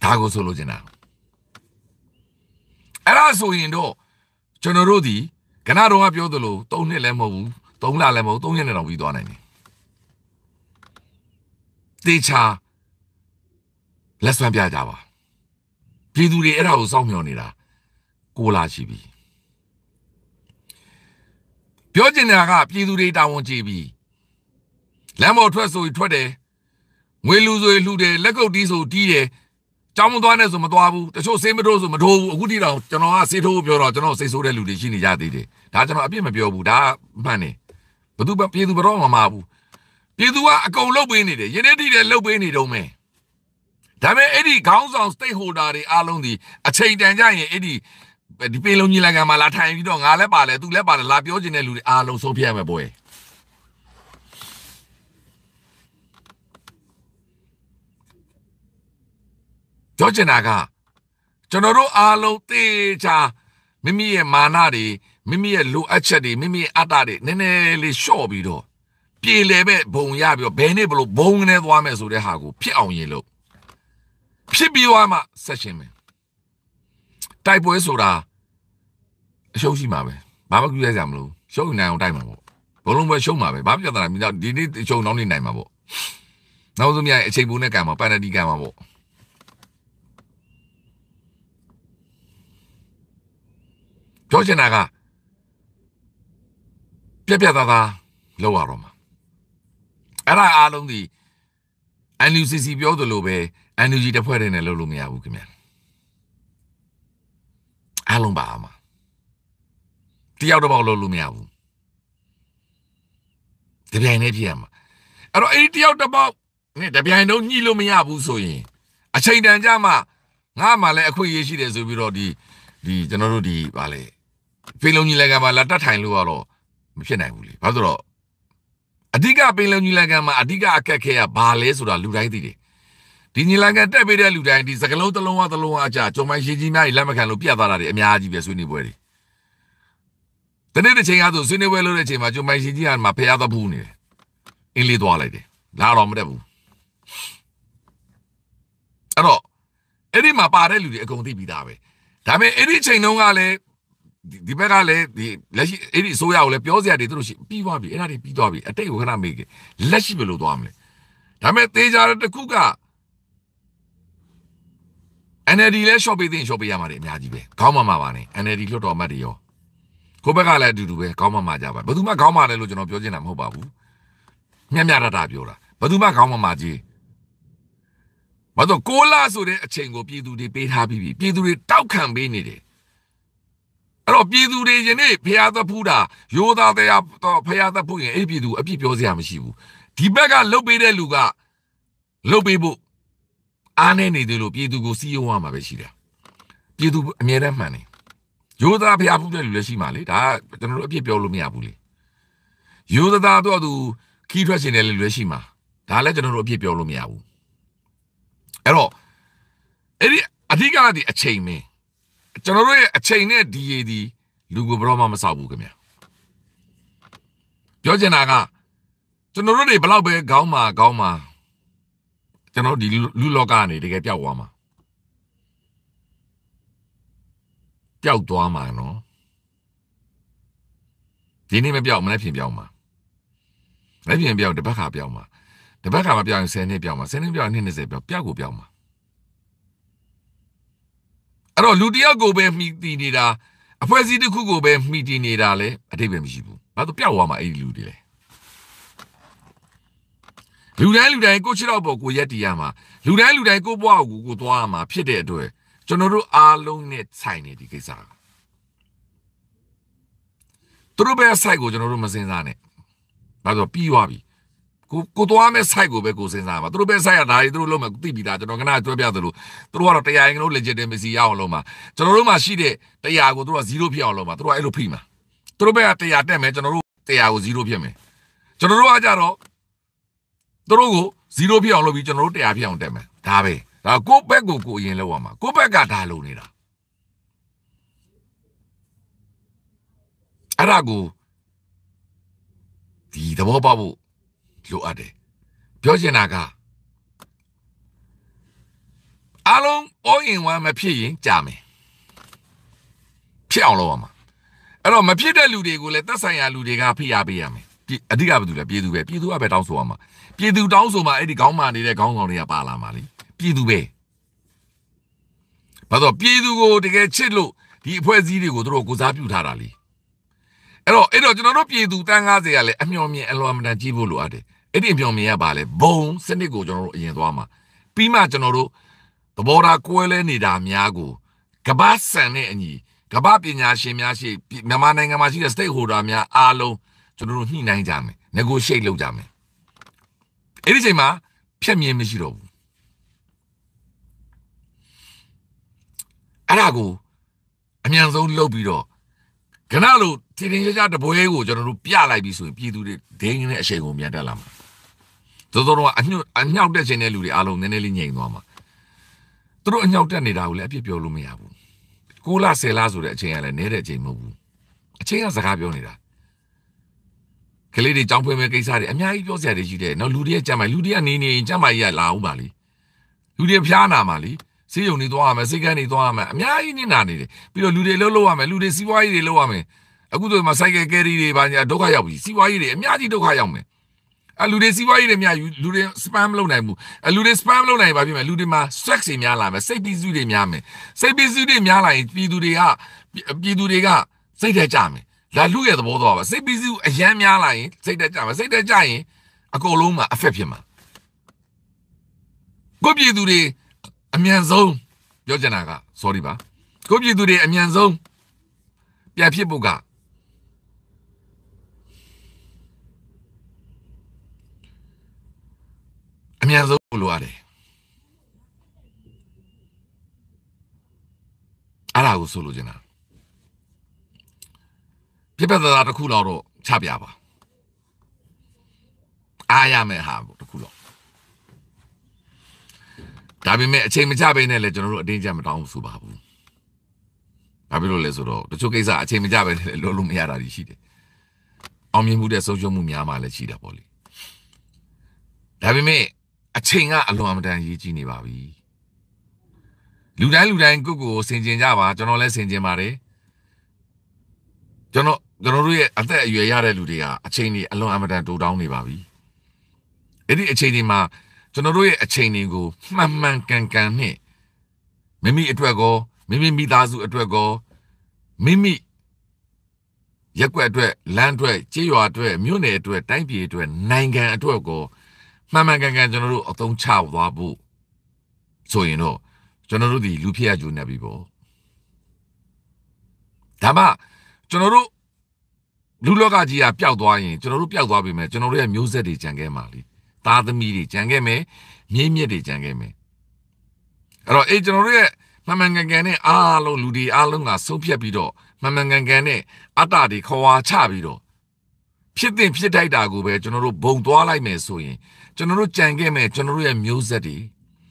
ဒါကိုဆိုလိုချင်တာအဲ့ဒါဆိုရင်တော့ကျွန်တော်တို့ဒီကနတော်ကပြောသလို၃နှစ်လည်းမဟုတ်ဘူး၃လလည်းမဟုတ်၃ရက်နဲ့တော့ပြီးသွားနိုင်တယ်တေချာလက်ဆွမ်းပြကြပါပြည်သူတွေအဲ့ဒါကိုစောင့်မျှော်နေတာကိုလာရှိပြီပြောချင်တာကပြည်သူတွေတာဝန်ကြည့်ပြီလမ်းပေါ်ထွက်ဆိုထွက်တယ်ငွေလူဆိုလှူတယ်လက်ကုပ်တီးဆိုတီးတယ်ကြောင်းမသွားနဲ့ဆိုမသွားဘူးတချို့ဆေးမထိုးဆိုမထိုးဘူးအခုတိတော့ကျွန်တော်ကဆေးထိုးပြောတော့ကျွန်တော်စိတ်ဆိုးတဲ့လူတွေရှိနေကြသေးတယ်ဒါကျွန်တော်အပြစ်မပြောဘူးဒါမှန်တယ်ဘသူပြည်သူဘတော်မမှာဘူးပြည်သူကအကုန်လှုပ်ပေးနေတယ်ယနေ့တိတယ်လှုပ်ပေးနေတုံးမယ်ဒါပေမဲ့အဲ့ဒီခေါင်းဆောင် stakeholder တွေအားလုံးဒီအချိန်တန်ကြရင်အဲ့ဒီဒီပေလုံးကြီးလက်ကမှာလာထိုင်ပြီးတော့ငါလည်းပါလဲသူလည်းပါလဲလာပြောချင်တဲ့လူတွေအားလုံးဆုံးဖြတ်ရမယ်ပွဲပြောချင်တာကကျွန်တော်တို့အားလုံးသေချာမိမိရဲ့မာနတွေမိမိရဲ့လိုအပ်ချက်တွေမိမိရဲ့အတ္တတွေနည်းနည်းလေးလျှော့ပြီးတော့ပြေလည်ပဲဘုံရပြီးတော့ဘယ်နေ့ဘလို့ဘုံနဲ့သွားမယ်ဆိုတဲ့ဟာကိုဖြစ်အောင်ရင်လို့ဖြစ်ပြီးသွားမှဆက်ရှင်မယ်တိုက်ပွဲဆိုတာအရှုံးရှိမှာပဲဘာမှကြည့်ရစရာမလိုရှုံးနိုင်အောင်တိုက်မှာပေါ့ဘလုံးပဲရှုံးမှာပဲဘာပြဿနာမြင်တော့ဒီနေ့ရှုံးတော့နေနိုင်မှာပေါ့နောက်ဆုံးမြရင်အချိန်ပုံးနဲ့ကံမှာပန်နတီကံမှာပေါ့ပြောချင်တာကပြက်ပြက်သားသားလောက်ရတော့မှာအဲ့ဒါအားလုံးဒီ NUCC ပြောသလိုပဲ NUG တစ်ဖွဲ့တည်းနဲ့လုပ်လို့မရဘူးခင်ဗျာအားလုံးပါမှာတယောက်တစ်ပေါက်လုပ်လို့မရဘူးတပြိုင်တည်းဖြစ်ရမှာအဲ့တော့အဲ့ဒီတယောက်တစ်ပေါက်နဲ့တပြိုင်တော့ညှိလို့မရဘူးဆိုရင်အချိန်တန်ကြမှာငါမှလည်းအခွင့်အရေးရှိတယ်ဆိုပြီးတော့ဒီဒီကျွန်တော်တို့ဒီဗာလေဖေလုံကြီးလက်ကမှာလာတတ်ထိုင်လို့ကတော့မဖြစ်နိုင်ဘူးလေဘာလို့ဆိုတော့အဓိကပင်လုံညီလာခံမှာအဓိကအခက်ခဲကဘာလဲဆိုတာလူတိုင်းသိတယ်ဒီညီလာခံတက်ပေးတဲ့လူတိုင်းဒီစကလုံးတစ်လုံးဝတစ်လုံးဝအကြကြုံမိုင်းရှင်းကြီးများကြီးလက်မခံလို့ပြတ်သွားတာတွေအများကြီးပဲဆွေးနွေးပွဲတွေတနေ့တစ်ချိန်အားဆိုဆွေးနွေးပွဲလုပ်တဲ့အချိန်မှာကြုံမိုင်းရှင်းကြီးကမှဖျားသွားဘူးနေတယ်အင်းလေးသွားလိုက်တယ်လာတော့မတက်ဘူးအဲ့တော့အဲ့ဒီမှာပါတဲ့လူတွေအကုန်သိပြီးသားပဲဒါပေမဲ့အဲ့ဒီချိန်တုန်းကလည်းဒီဘက်ကလည်းဒီလက်ရှိအဲ့ဒီအစိုးရကိုလည်းပြောစရာတွေသူတို့ရှိပြီးသွားပြီအဲ့ဒါတွေပြီးသွားပြီအတိတ်ကိုခဏမေးခဲ့လက်ရှိဘယ်လိုသွားမလဲဒါပေမဲ့သေးကြတဲ့တစ်ခုက NLD လဲ shop ပေးသိရင် shop ပေးရမှာတွေအများကြီးပဲခေါင်းမမှာပါနဲ့ NLD လွှတ်တော်မှတ်တွေရောကိုဘက်ကလည်းအတူတူပဲခေါင်းမမှာကြပါဘယ်သူမှခေါင်းမလည်းလို့ကျွန်တော်ပြောချင်တာမဟုတ်ပါဘူးမျက်မျက်တတပြောတာဘယ်သူမှခေါင်းမမှာကြီးဘာလို့ကိုလာဆိုတဲ့အချိန်ကိုပြည်သူတွေပေးထားပြီးပြီပြည်သူတွေတောက်ခံပေးနေတယ်အဲ့တော့ပြည်သူတွေယနေ့ဖျားသဖူးတာရိုးသားတရားတော့ဖျားသဖူးရင်အဲ့ပြည်သူအပြစ်ပြောစရာမရှိဘူးဒီဘက်ကလှုပ်ပေးတဲ့လူကလှုပ်ပေးဖို့အားနေနေတယ်လို့ပြည်သူကိုစီးရုံးရမှာပဲရှိတယ်ပြည်သူအမြဲတမ်းမှန်တယ်ရိုးသားဖျားဖူးတဲ့လူလည်းရှိမှာလေဒါကျွန်တော်တို့အပြစ်ပြောလို့မရဘူးလေရိုးသားတော့သူခီးထွက်ရှင်တဲ့လူလည်းရှိမှာဒါလည်းကျွန်တော်တို့အပြစ်ပြောလို့မရဘူးအဲ့တော့အဲ့ဒီအဓိကကဒီအချိန်မင်းကျွန်တော်တို့ရဲ့အချိန်နဲ့ဒီရည်ဒီလူကိုဘယ်တော့မှမဆောက်ဘူးခင်ဗျာပြောချင်တာကကျွန်တော်တို့တွေဘလောက်ပဲခေါင်းမှာခေါင်းမှာကျွန်တော်ဒီလူလောကကနေတကယ်ပျောက်သွားမှာပျောက်သွားမှာနော်ဒီနေ့မပျောက်မနေ့ဖြင်ပျောက်မှာမနေ့ဖြင်ပျောက်တပတ်ခါပျောက်မှာတပတ်ခါမပျောက်ရင်10နှစ်ပျောက်မှာ10နှစ်ပျောက်ရင်20ပျောက်ပျောက်ကိုပျောက်မှာအဲ့တော့လူတယောက်ကိုပဲမှီတည်နေတာအဖွဲ့အစည်းတစ်ခုကိုပဲမှီတည်နေတာလဲအတိတ်ပဲမရှိဘူးဘာလို့ပျောက်သွားမှာအဲ့ဒီလူတွေလဲလူတိုင်းလူတိုင်းကိုချစ်တော့ပေါ်ကိုရက်တီရမှာလူတိုင်းလူတိုင်းကိုဘွားကိုကိုသွားရမှာဖြစ်တဲ့အတွက်ကျွန်တော်တို့အားလုံးနဲ့ဆိုင်နေဒီကိစ္စသူတို့ပဲ site ကိုကျွန်တော်တို့မစင်စားနဲ့ဘာလို့ပြီးသွားပြီကိုကိုသွားမဲ့ site ကိုပဲကိုစဉ်းစားပါသူတို့ပဲ site ကဒါတွေသူတို့လုံးမဲ့သိပြီးသားကျွန်တော်ကနာကြွပြသလိုသူတို့ကတော့တရားရင်ကလို့ legitimacy ရအောင်လုံးမှာကျွန်တော်တို့မှာရှိတဲ့တရားကိုသူတို့က0ဖြစ်အောင်လုံးမှာသူတို့ကအဲ့လိုဖိမှာသူတို့ဘက်ကတရားတက်မယ်ကျွန်တော်တို့တရားကို0ဖြစ်မယ်ကျွန်တော်တို့ကကြတော့သူတို့ကို0ဖြစ်အောင်လုပ်ပြီးကျွန်တော်တို့တရားဖြစ်အောင်တက်မယ်ဒါပဲဒါကိုဘက်ကိုကိုအရင်လောက်ရမှာကိုဘက်ကဒါလုံနေတာအဲ့ဒါကိုဒီသဘောပေါက်ဖို့လိုအပ်တယ်ပြောချင်တာကအားလုံး all in one မဖြစ်ရင်ကြာမယ်ဖြစ်အောင်လုပ်ရမှာအဲ့တော့မဖြစ်တဲ့လူတွေကိုလည်းသက်ဆိုင်ရာလူတွေကဖိအားပေးရမယ်အဓိကဘာလို့လဲပြည်သူပဲပြည်သူကပဲတောင်းဆိုရမှာပြည်သူတောင်းဆိုမှာအဲ့ဒီခေါင်းမာနေတဲ့ခေါင်းဆောင်တွေကပါလာမှာလေပြည်သူပဲဘာလို့ပြည်သူကိုတကယ်ချစ်လို့ဒီအဖွဲ့အစည်းတွေကိုတို့ကိုစားပြုထားတာလေအဲ့တော့အဲ့တော့ကျွန်တော်တို့ပြည်သူတန်း90ကလည်းအမျှော်မြင်အလွန်အမတန်ကြီးဖို့လိုအပ်တယ်အဲ့ဒီပြောင်းမြင်ရပါလေဘုံစနစ်ကိုကျွန်တော်တို့အရင်သွားမှာပြီးမှကျွန်တော်တို့သဘောထားကွဲလဲနေတာများကိုကမ္ဘာဆန်တဲ့အညီကမ္ဘာပညာရှင်များရှိမြန်မာနိုင်ငံမှာရှိတဲ့ stakeholder များအားလုံးကျွန်တော်တို့ညှိနှိုင်းကြမယ် negotiate လုပ်ကြမယ်အဲ့ဒီချိန်မှာဖြတ်မြင်မရှိတော့ဘူးအဲ့ဒါကိုအမြန်ဆုံးလုပ်ပြီးတော့ကနလို့တည်တင်ကြကြတပွဲကိုကျွန်တော်တို့ပြလိုက်ပြီးဆိုရင်ပြည်သူတွေဒိန်းနဲ့အချိန်ကိုမြန်တက်လာမှာတော်တော်ကအညှော့အညှောက်တက်ခြင်းတဲ့လူတွေအားလုံးနည်းနည်းလေးငြိမ်သွားမှာသူတို့အညှောက်တက်နေတာကိုလည်းအပြစ်ပြောလို့မရဘူးကိုလာဆယ်လာဆိုတဲ့အချိန်ကလည်းနည်းတဲ့အချိန်မဟုတ်ဘူးအချိန်ကစကားပြောနေတာကလေးတွေကြောင်းဖွင့်မဲ့ကိစ္စတွေအများကြီးပြောစရာတွေရှိတယ်နော်လူတွေကကြမ်းပါလူတွေကနေနေကြမ်းပါကြီးကလာဦးပါလေလူတွေဖျားနာပါလေစေယုံနေသွားရမယ်စေကန်းနေသွားရမယ်အများကြီးနေနာနေတယ်ပြီးတော့လူတွေလှုပ်လှုပ်ရမယ်လူတွေစီးပွားရေးတွေလှုပ်ရမယ်အခုတို့မှာစိုက်ကယ်ကယ်ရီတွေဘာညာဒုက္ခရောက်ပြီစီးပွားရေးတွေအများကြီးဒုက္ခရောက်မယ်အလူတွေစီးပွားရေးတွေများလူတွေ spam မလုပ်နိုင်ဘူးအလူတွေ spam မလုပ်နိုင်ပါပြင်မယ်လူတွေမှာ stress တွေများလာမယ်စိတ်ပီစုတွေများမယ်စိတ်ပီစုတွေများလာရင်ပြည်သူတွေကပြည်သူတွေကစိတ်ထဲကြမယ်လာလူရဲ့သဘောတော့ပါစိတ်ပီစုအရန်များလာရင်စိတ်ထဲကြမယ်စိတ်ထဲကြရင်အကုန်လုံးမှာ affect ဖြစ်မှာကိုပြည်သူတွေအမြန်ဆုံးပြောချင်တာက sorry ပါကိုပြည်သူတွေအမြန်ဆုံးပြန်ဖြစ်ဖို့ကအမြန်ဆုံးလိုရတယ်အဲ့ဒါကိုဆိုလိုချင်တာပြပြသားသားတစ်ခုလောက်တော့ချပြပါအားရမယ်ဟာတစ်ခုလောက်ဒါပေမဲ့အချိန်မကျဘဲနဲ့လည်းကျွန်တော်တို့အတင်းကျပ်မတောင်းဘူးဆိုပါဘူးဘာဖြစ်လို့လဲဆိုတော့တချို့ကိစ္စအချိန်မကျပဲနဲ့လောလို့မရတာရှိတယ်အောင်မြင်မှုတဲ့ဆုံးရှုံးမှုများမှလည်းရှိတာပေါ့လေဒါပေမဲ့အချိန်ကအလွန်အမတန်ရေးကြီးနေပါပြီလူတိုင်းလူတိုင်းကိုကိုဆင်ကျင်ကြပါကျွန်တော်လည်းဆင်ကျင်ပါတယ်ကျွန်တော်ကျွန်တော်တို့ရဲ့အသက်အရွယ်ရတဲ့လူတွေကအချိန်တွေအလွန်အမတန်တိုးတောင်းနေပါပြီအဲ့ဒီအချိန်တွေမှာကျွန်တော်တို့ရဲ့အချိန်တွေကိုမှန်မှန်ကန်ကန်နဲ့မိမိအတွက်ကောမိမိမိသားစုအတွက်ကောမိမိရက်ွက်အတွက်လမ်းအတွက်ကြေးရွာအတွက်မြို့နယ်အတွက်တိုင်းပြည်အတွက်နိုင်ငံအတွက်ကောမှန်မှန်ကန်ကန်ကျွန်တော်တို့အသုံးချသွားဖို့ဆိုရင်တော့ကျွန်တော်တို့ဒီလူဖြစ်ရကြုံနေပြီပေါ့ဒါမှကျွန်တော်တို့လူလောကကြီးကပျောက်သွားရင်ကျွန်တော်တို့ပျောက်သွားပြီမဲ့ကျွန်တော်တို့ရဲ့မျိုးဆက်တွေကြံခဲ့မှာလေသားသမီးတွေကြံခဲ့မယ်မြေးမြစ်တွေကြံခဲ့မယ်အဲ့တော့အေးကျွန်တော်တို့ရဲ့မှန်မှန်ကန်ကန်နဲ့အားလုံးလူတွေအားလုံးကဆုံးဖြတ်ပြီးတော့မှန်မှန်ကန်ကန်နဲ့အတ္တတွေခွာချပြီးတော့ဖြစ်တင်ဖြစ်ထိုက်တာကိုပဲကျွန်တော်တို့ဘုံသွားလိုက်မယ်ဆိုရင်ကျွန်တော်တို့ကြံခဲ့မဲ့ကျွန်တော်တို့ရဲ့မျိုးဆက်တွေ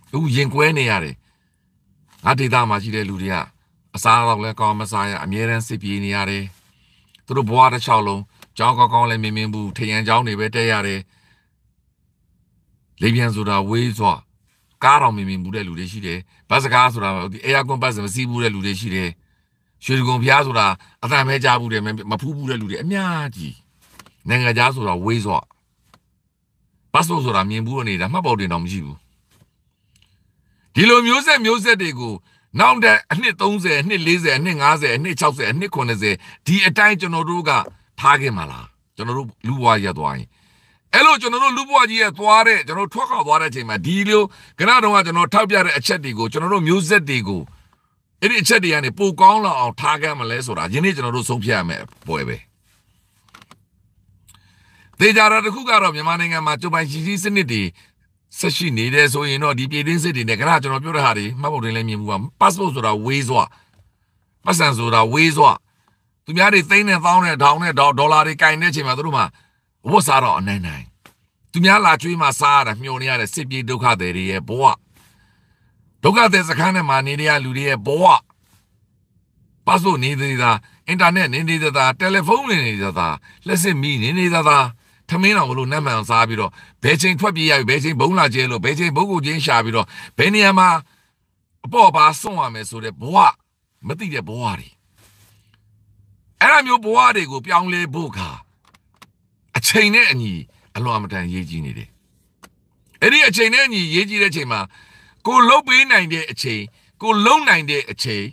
အခုရင်ကွဲနေရတယ်ငါဒေတာမှာရှိတဲ့လူတွေကအစားတော့လဲကောင်းမစားရအမြဲတမ်းစစ်ပြေးနေရတယ်သူတို့ဘဝတစ်လျှောက်လုံးကြောင်းကောင်းကောင်းလဲမင်းမင်းဘူးထရန်ကြောင်းတွေပဲတက်ရတယ်လေပြန်ဆိုတာဝေးစွာကားတော်မင်းမင်းဘူးတဲ့လူတွေရှိတယ်ဘတ်စကားဆိုတာဒီအဲယာကွန်ဘတ်စမစီးဘူးတဲ့လူတွေရှိတယ်ရွှေဒဂုံဖျားဆိုတာအတန်ပဲကြားဘူးတယ်မဖူးဘူးတဲ့လူတွေအများကြီးနိုင်ငံသားဆိုတာဝေးစွာဘတ်ဆိုဆိုတာမြင်ဘူးအနေနဲ့မှတ်ပေါက်တင်တော့မရှိဘူးဒီလိုမျိုးဆက်မျိုးဆက်တွေကိုနောက်တဲ့အနှစ်30အနှစ်40အနှစ်50အနှစ်60အနှစ်80ဒီအတိုင်းကျွန်တော်တို့ကထားခဲ့မှာလားကျွန်တော်တို့လူဘွားရက်သွားရင်အဲ့လိုကျွန်တော်တို့လူဘွားကြီးရဲ့သွားတဲ့ကျွန်တော်ထွက်ခွာသွားတဲ့အချိန်မှာဒီလိုကနတော်ကကျွန်တော်ထောက်ပြတဲ့အချက်တွေကိုကျွန်တော်တို့မျိုးဆက်တွေကိုအဲ့ဒီအချက်တွေကနေပိုကောင်းလာအောင်ထားခဲ့မလဲဆိုတာယနေ့ကျွန်တော်တို့ဆုံးဖြတ်ရမယ်ပွဲပဲ။ဒေကြတာတစ်ခုကတော့မြန်မာနိုင်ငံမှာကြိုပိုင်ရှိရှိစနစ်တွေဆက်ရှိနေတယ်ဆိုရင်တော့ဒီပြည်တွင်းစစ်တွေနဲ့ကရာကျွန်တော်ပြောတဲ့ဟာတွေမှတ်ပုံတင်လည်းမြင်မှုပါ passport ဆိုတာဝေးစွာပတ်စံဆိုတာဝေးစွာသူများတွေသိန်းနဲ့ပေါင်းနဲ့ထောင်နဲ့ဒေါ်လာတွေကင်တဲ့အချိန်မှာသူတို့မှာအဝတ်စားတော့အနိုင်နိုင်သူများလာကျွေးမှစားရတာမျှော်နေရတဲ့စစ်ပြေဒုက္ခတွေရဲ့ဘဝဒုက္ခတွေစခန်းထဲမှာနေရလူတွေရဲ့ဘဝပတ်စပို့နေသေးတာအင်တာနက်နေနေသေးတာတယ်လီဖုန်းနေနေသေးတာလက်စစ်မီနေနေသေးတာထမင်းတော်ကိုလို့နတ်မှန်စားပြီးတော့ဘယ်ချိန်ထွက်ပြေးရပြီဘယ်ချိန်ဘုံလာကျဲလို့ဘယ်ချိန်ဘုတ်ကိုချင်းရှာပြီးတော့ဘယ်နေရာမှာအပေါ်ပါစွန့်ရမယ်ဆိုတဲ့ဘဝမသိတဲ့ဘဝတွေအဲ့လိုမျိုးဘဝတွေကိုပြောင်းလဲဖို့ကအချိန်နဲ့အညီအလွန်အမတန်ရေးကြီးနေတယ်အဲ့ဒီအချိန်နဲ့အညီရေးကြီးတဲ့အချိန်မှာကိုလှုပ်ပေးနိုင်တဲ့အချိန်ကိုလုံနိုင်တဲ့အချိန်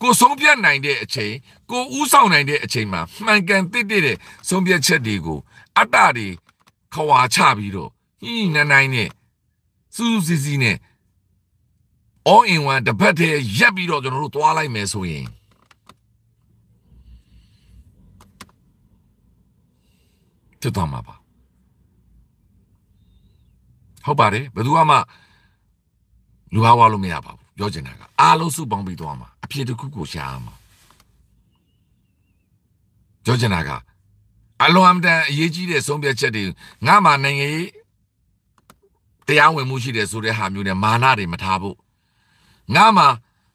ကိုဆုံးဖြတ်နိုင်တဲ့အချိန်ကိုဥဆောင်နိုင်တဲ့အချိန်မှာမှန်ကန်တည်တည်တဲ့ဆုံးဖြတ်ချက်တွေကိုအတ္တတွေခွာချပြီးတော့ဟင်းနန်းနိုင်နဲ့စူးစီစီနဲ့ all in one တပတ်တည်းရက်ပြီးတော့ကျွန်တော်တို့သွားလိုက်မယ်ဆိုရင်ဖြစ်သွားမှာပါဟုတ်ပါတယ်ဘယ်သူမှလူကားဝါလို့မရပါဘူးပြောချင်တာကအားလုံးစုပေါင်းပြီးသွားမှာအဖြစ်တစ်ခုကိုရှာရမှာပြောချင်တာကအလွန်အမတန်အရေးကြီးတဲ့ဆုံးဖြတ်ချက်တွေငါမှနိုင်ငံရေးတရားဝင်မှုရှိတယ်ဆိုတဲ့ဟာမျိုးနဲ့မာနတွေမထားဖို့ငါမှ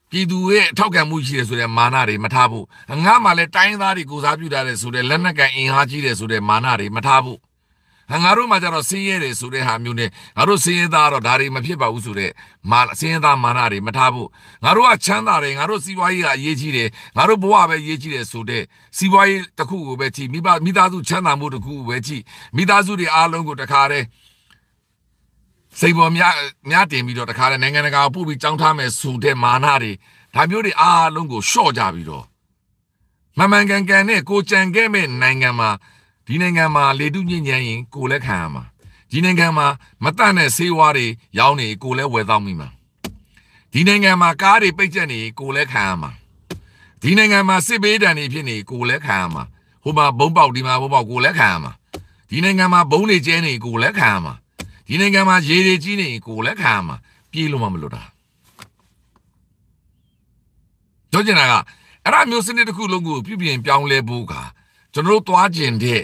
ပြည်သူရဲ့ထောက်ခံမှုရှိတယ်ဆိုတဲ့မာနတွေမထားဖို့ငါမှလည်းတိုင်းသားတွေကိုစားပြုတာတယ်ဆိုတဲ့လက်နက်ကင်အင်အားကြီးတယ်ဆိုတဲ့မာနတွေမထားဖို့ငါတို့မှကျတော့စင်းရဲတယ်ဆိုတဲ့ဟာမျိုးနဲ့ငါတို့စင်းရဲသားတော့ဒါတွေမဖြစ်ပါဘူးဆိုတဲ့မာစင်းရဲသားမာနတွေမထားဖို့ငါတို့ကချမ်းသာတယ်ငါတို့စီးပွားရေးကအရေးကြီးတယ်ငါတို့ဘဝပဲအရေးကြီးတယ်ဆိုတဲ့စီးပွားရေးတစ်ခုကိုပဲကြည့်မိဘမိသားစုချမ်းသာမှုတစ်ခုကိုပဲကြည့်မိသားစုတွေအားလုံးကိုတခါတည်းစိတ်ပေါ်များများတင်ပြီးတော့တခါတည်းနိုင်ငံတကာပို့ပြီးကြောင်းထားမယ်ဆိုတဲ့မာနတွေဒါမျိုးတွေအားလုံးကိုရှော့ကြပြီးတော့မမှန်ကန်ကန်နဲ့ကိုကြံခဲ့မဲ့နိုင်ငံမှာဒီနိုင်ငံမှာလေတုညဉ့်ဉဏ်ရင်ကိုလည်းခံရမှာဒီနိုင်ငံမှာမတန့်တဲ့ဆေးဝါးတွေရောင်းနေကိုလည်းဝယ်သောမိမှာဒီနိုင်ငံမှာကားတွေပိတ်ကျက်နေကိုလည်းခံရမှာဒီနိုင်ငံမှာစစ်ဘေးဒဏ်တွေဖြစ်နေကိုလည်းခံရမှာဟိုမှာဘုံပေါက်ဒီမှာဘုံပေါက်ကိုလည်းခံရမှာဒီနိုင်ငံမှာဘုံတွေကျဲနေကိုလည်းခံရမှာဒီနိုင်ငံမှာရေတွေကြီးနေကိုလည်းခံရမှာပြေးလို့မှမလွတ်တာပြောချင်တာကအဲ့ဒါမျိုးစနစ်တစ်ခုလုံးကိုပြုပြင်ပြောင်းလဲဖို့ကကျွန်တော်တို့သွားကျင်တဲ့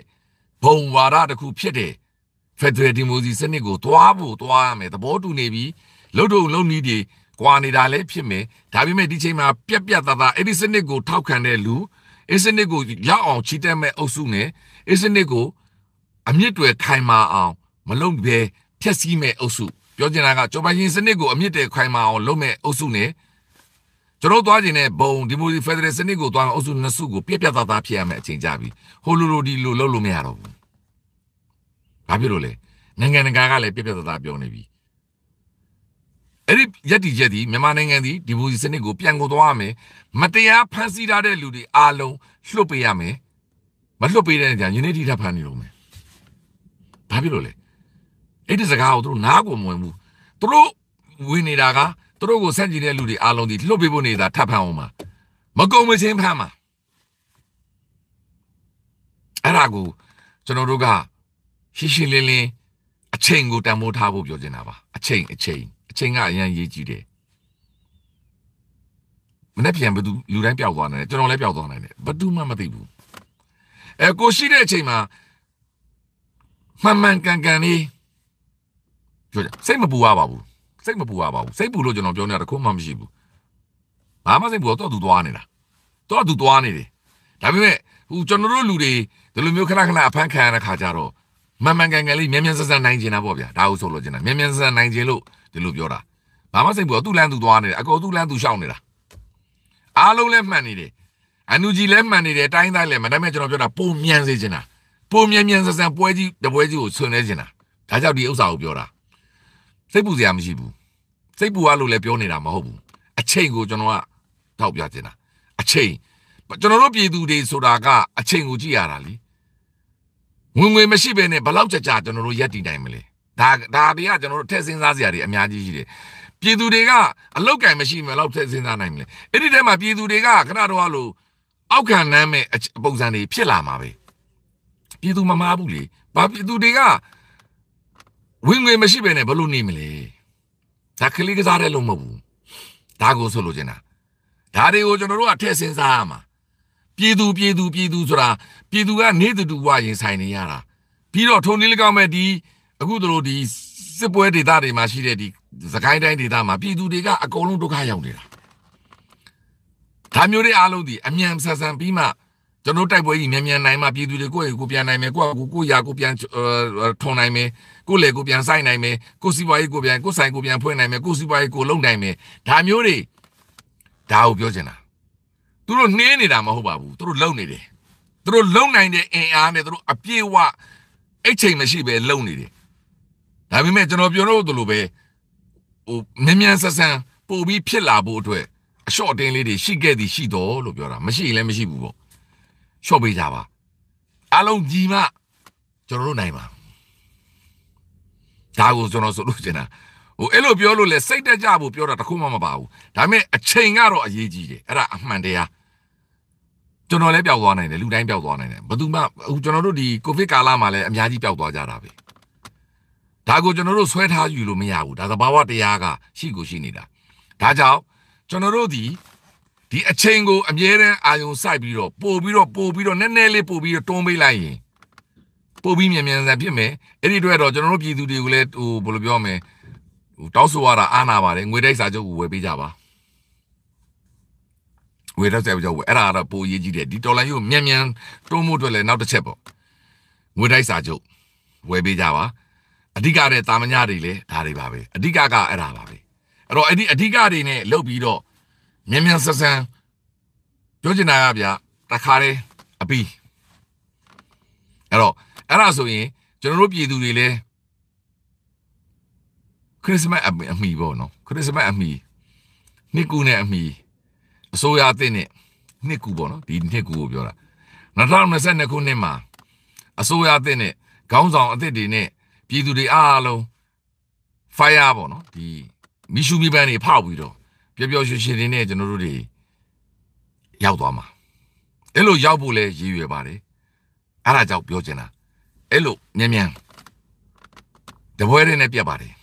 ဘုံဝါဒတစ်ခုဖြစ်တယ်ဖက်ဒရယ်ဒီမိုစီစနစ်ကိုသွားဖို့သွားရမယ်သဘောတူနေပြီလုံထုံလုံနည်းတွေကွာနေတာလည်းဖြစ်မယ်ဒါပေမဲ့ဒီချိန်မှာပြက်ပြက်သားသားအဲ့ဒီစနစ်ကိုထောက်ခံတဲ့လူအစ်စနစ်ကိုရောက်အောင်ချီတက်မဲ့အုပ်စုနဲ့အစ်စနစ်ကိုအမြင့်တွေခိုင်မာအောင်မလုံဘဲဖျက်ဆီးမဲ့အုပ်စုပြောချင်တာကကျော်ပိုင်ရှင်စနစ်ကိုအမြင့်တွေခိုင်မာအောင်လုပ်မဲ့အုပ်စုနဲ့ကျွန်တော်သွားကျင်တဲ့ဘုံဒီမိုဒီဖက်ဒရယ်စနစ်ကိုသွားအောင်အုပ်စုနှစ်စုကို ပြက်ပြက်သားသားဖြစ်ရမယ်အချိန်ကြပြီဟိုလိုလိုဒီလိုလုပ်လို့မရတော့ဘူးဘာဖြစ်လို့လဲနိုင်ငံတကာကလည်းပြက်ပြက်သားသားပြောနေပြီအဲ့ဒီယက်တီယက်တီမြန်မာနိုင်ငံဒီဒီမိုဒီစနစ်ကိုပြန်ကိုသွားရမယ်မတရားဖန်ဆီးထားတဲ့လူတွေအားလုံးလွတ်ပေးရမယ်မလွတ်ပေးတဲ့ကြာယနေ့ထိထပ်ဖန်နေလို့မယ်ဘာဖြစ်လို့လဲအဲ့ဒီစကားကိုသူတို့နားကိုမဝင်ဘူးသူတို့ဝင်နေတာကသူတို့ကိုဆန့်ကျင်တဲ့လူတွေအားလုံးဒီလွတ်ပေးဖို့နေတာထပ်ဖမ်းအောင်ပါမကုံမချင်းဖမ်းပါအဲ့ဒါကိုကျွန်တော်တို့ကရှင်းရှင်းလင်းလင်းအချိန်ကိုတန်ဖိုးထားဖို့ပြောချင်တာပါ အချိန်အချိန်အချိန်ကအရင်ရေးကြည့်တယ်မနေ့ပြန်ဘသူလူတိုင်းပျောက်သွားနိုင်တယ်ကျွန်တော်လည်းပျောက်သွားနိုင်တယ်ဘသူမှမသိဘူးအဲကိုရှိတဲ့အချိန်မှာမှန်မှန်ကန်ကန်လေးပြောကြစိတ်မပူရပါဘူးစိတ်မပူရပါဘူးစိတ်ပူလို့ကျွန်တော်ပြောနေတာတခုမှမရှိဘူးဘာမှစိတ်ပူတော့သူသွားနေတာတော့သူသွားနေတယ်ဒါပေမဲ့ဟိုကျွန်တော်တို့လူတွေဒီလိုမျိုးခဏခဏအဖမ်းခံရတဲ့ခါကျတော့မမှန်ကန်ကန်လေးမြန်မြန်ဆန်ဆန်နိုင်ကျင်တာပေါ့ဗျာဒါဟုတ်ဆိုလို့ကျင်တာမြန်မြန်ဆန်ဆန်နိုင်ကျင်လို့ဒီလိုပြောတာဘာမှစိတ်ပူတော့သူ့လမ်းသူသွားနေတယ်အကောသူ့လမ်းသူရှောင်နေတာအားလုံးလည်းမှန်နေတယ်အန်ယူဂျီလည်းမှန်နေတယ်တိုင်းသားလည်းမှန်ဒါပေမဲ့ကျွန်တော်ပြောတာပုံမြန်စေချင်တာပုံမြန်မြန်ဆန်ဆန်ပွဲကြီးတပွဲကြီးကိုဆွနေချင်တာဒါကြောင့်ဒီဥစ္စာကိုပြောတာစိတ်ပူစရာမရှိဘူးစိတ်ပူရလို့လည်းပြောနေတာမဟုတ်ဘူးအချိန်ကိုကျွန်တော်ကတောက်ပြချင်တာအချိန်ကျွန်တော်တို့ပြည်သူတွေဆိုတာက အချိန်ကိုကြည့်ရတာလေဝင်ငွေမရှိဘဲနဲ့ဘလောက်ကြကြကျွန်တော်တို့ရက်တည်နိုင်မလဲဒါဒါတွေကကျွန်တော်တို့ထက်စင်းစားစရာတွေအများကြီးရှိတယ်ပြည်သူတွေကအလောက်ကံမရှိမှလောက်ထက်စင်းစားနိုင်မလဲအဲ့ဒီထဲမှာပြည်သူတွေကခဏတော့လို့အောက်ခံနှမ်းမဲ့ပုံစံတွေဖြစ်လာမှာပဲပြည်သူမမားဘူးလေဘာပြည်သူတွေကဝင်ငွေမရှိဘဲနဲ့ဘလို့နေမလဲဒါကလေးကစားတယ်လို့မဟုတ်ဘူးဒါကိုဆိုလိုချင်တာဒါတွေကိုကျွန်တော်တို့ကထည့်စဉ်းစားရမှာပြည်သူပြည်သူပြည်သူဆိုတာပြည်သူကနေတူတူဝရင်ဆိုင်နေရတာပြီးတော့ထုံနေလကောက်မဲ့ဒီအခုတို့ဒီစစ်ပွဲဒေသတွေမှာရှိတဲ့ဒီစကိုင်းတိုင်းဒေသမှာပြည်သူတွေကအကုန်လုံးဒုက္ခရောက်နေတာဒါမျိုးတွေအားလုံးဒီအမြန်ဆန်ဆန်ပြီးမှကျွန်တော်တိုက်ပွဲကြီးမြန်မြန်နိုင်မှပြည်သူတွေကိုယ့်ရဲ့ကိုပြန်နိုင်မယ်ကိုယ့်ကိုကိုယ့်ရာကိုပြန်ထွန်နိုင်မယ်ကိုယ့်လေကိုပြန်စိုက်နိုင်မယ်ကိုယ့်စီးပွားရေးကိုပြန်ကိုယ့်ဆိုင်ကိုပြန်ဖွင့်နိုင်မယ်ကိုယ့်စီးပွားရေးကိုလုံနိုင်မယ်ဒါမျိုးတွေဒါကိုပြောချင်တာသူတို့နှင်းနေတာမဟုတ်ပါဘူးသူတို့လုံနေတယ်သူတို့လုံနိုင်တဲ့အင်အားနဲ့သူတို့အပြည့်အဝအိတ်ချိန်မရှိပဲလုံနေတယ်ဒါပေမဲ့ကျွန်တော်ပြောလို့သလိုပဲဟိုမြန်မြန်ဆဆန်ပို့ပြီးဖြစ်လာဖို့အတွက်အလျှော့အတင်းလေးတွေရှိခဲ့သည်ရှိတော်လို့ပြောတာမရှိရင်လည်းမရှိဘူးပေါ့လျှော့ပေးကြပါအလုံးကြီးမှကျွန်တော်တို့နိုင်ပါဒါကိုကျွန်တော်ဆိုလို့ချင်တာဟိုအဲ့လိုပြောလို့လဲစိတ်တက်ကြဖို့ပြောတာတခုမှမပါဘူးဒါပေမဲ့အချိန်ကတော့အရေးကြီးတယ်အဲ့ဒါအမှန်တရားကျွန်တော်လည်းပျောက်သွားနိုင်တယ်လူတိုင်းပျောက်သွားနိုင်တယ်ဘယ်သူမှအခုကျွန်တော်တို့ဒီကိုဗစ်ကာလမှာလည်းအများကြီးပျောက်သွားကြတာပဲဒါကိုကျွန်တော်တို့ဆွဲထားယူလို့မရဘူးဒါသဘာဝတရားကရှိကိုရှိနေတာဒါကြောင့်ကျွန်တော်တို့ဒီဒီအချိန်ကိုအမြဲတမ်းအာယုံစိုက်ပြီးတော့ပို့ပြီးတော့ပို့ပြီးတော့နည်းနည်းလေးပို့ပြီးတော့တွန်းပေးလိုက်ရင်ပို့ပြီးမြန်မြန်ဆန်ဖြစ်မယ်အဲ့ဒီအတွက်တော့ကျွန်တော်တို့ပြည်သူတွေကိုလည်းဟိုဘယ်လိုပြောမလဲဟိုတောက်ဆိုရတာအားနာပါတယ်ငွေတိုက်စာချုပ်ကိုဝယ်ပေးကြပါဝယ်တော့တဲ့ကြောက်ဝယ်အဲ့ဒါကတော့ပိုအရေးကြီးတယ်ဒီဒေါ်လာကြီးကိုမြန်မြန်တွန်းဖို့အတွက်လည်းနောက်တစ်ချက်ပေါ့ငွေတိုက်စာချုပ်ဝယ်ပေးကြပါအဓိကတဲ့တာမညတွေလည်းဒါတွေပါပဲအဓိကကအဲ့ဒါပါပဲအဲ့တော့အဲ့ဒီအဓိကတွေနဲ့လုတ်ပြီးတော့မြန်မြန်ဆန်ဆန်ပြောချင်တာကဗျတခါတည်းအပီးအဲ့တော့အဲ့ဒါဆိုရင်ကျွန်တော်တို့ပြည်သူတွေလည်းခရစ်မတ်အမိပေါ့နော်ခရစ်မတ်အမိနှစ်ကူနဲ့အမိအစိုးရအသစ်နဲ့နှစ်ကူပေါ့နော်ဒီနှစ်ကူကိုပြောတာ2022ခုနှစ်မှာအစိုးရအသစ်နဲ့ခေါင်းဆောင်အသစ်တွေနဲ့ပြည်သူတွေအားလုံး fire ပေါ့နော်ဒီမိရှုမိပန်းတွေဖောက်ပြီးတော့ပျော်ပျော်ရွှင်ရွှင်လေးနဲ့ကျွန်တော်တို့တွေရောက်သွားမှာအဲ့လိုရောက်ဖို့လဲရည်ရွယ်ပါတယ်အဲ့ဒါကြောင့်ပြောချင်တာအဲ့လိုမြန်မြန်တပွဲတွေနဲ့ပြတ်ပါတယ်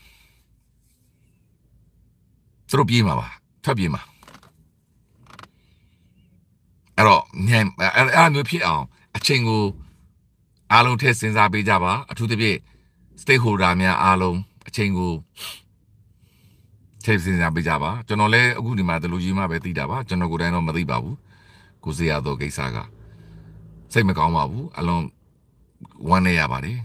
သူတို့ပြေးမှာပါထွက်ပြေးမှာအဲ့တော့မြန်အဲ့အဲ့မျိုးဖြစ်အောင်အချိန်ကိုအားလုံးထည့်စဉ်းစားပေးကြပါအထူးသဖြင့် stakeholder များအားလုံးအချိန်ကိုထည့်စဉ်းစားပေးကြပါကျွန်တော်လည်းအခုဒီမှာတလူကြီးမှပဲသိတာပါကျွန်တော်ကိုယ်တိုင်တော့မသိပါဘူးကိုစရာတော့ကိစ္စကစိတ်မကောင်းပါဘူးအလွန်ဝမ်းနည်းရပါတယ်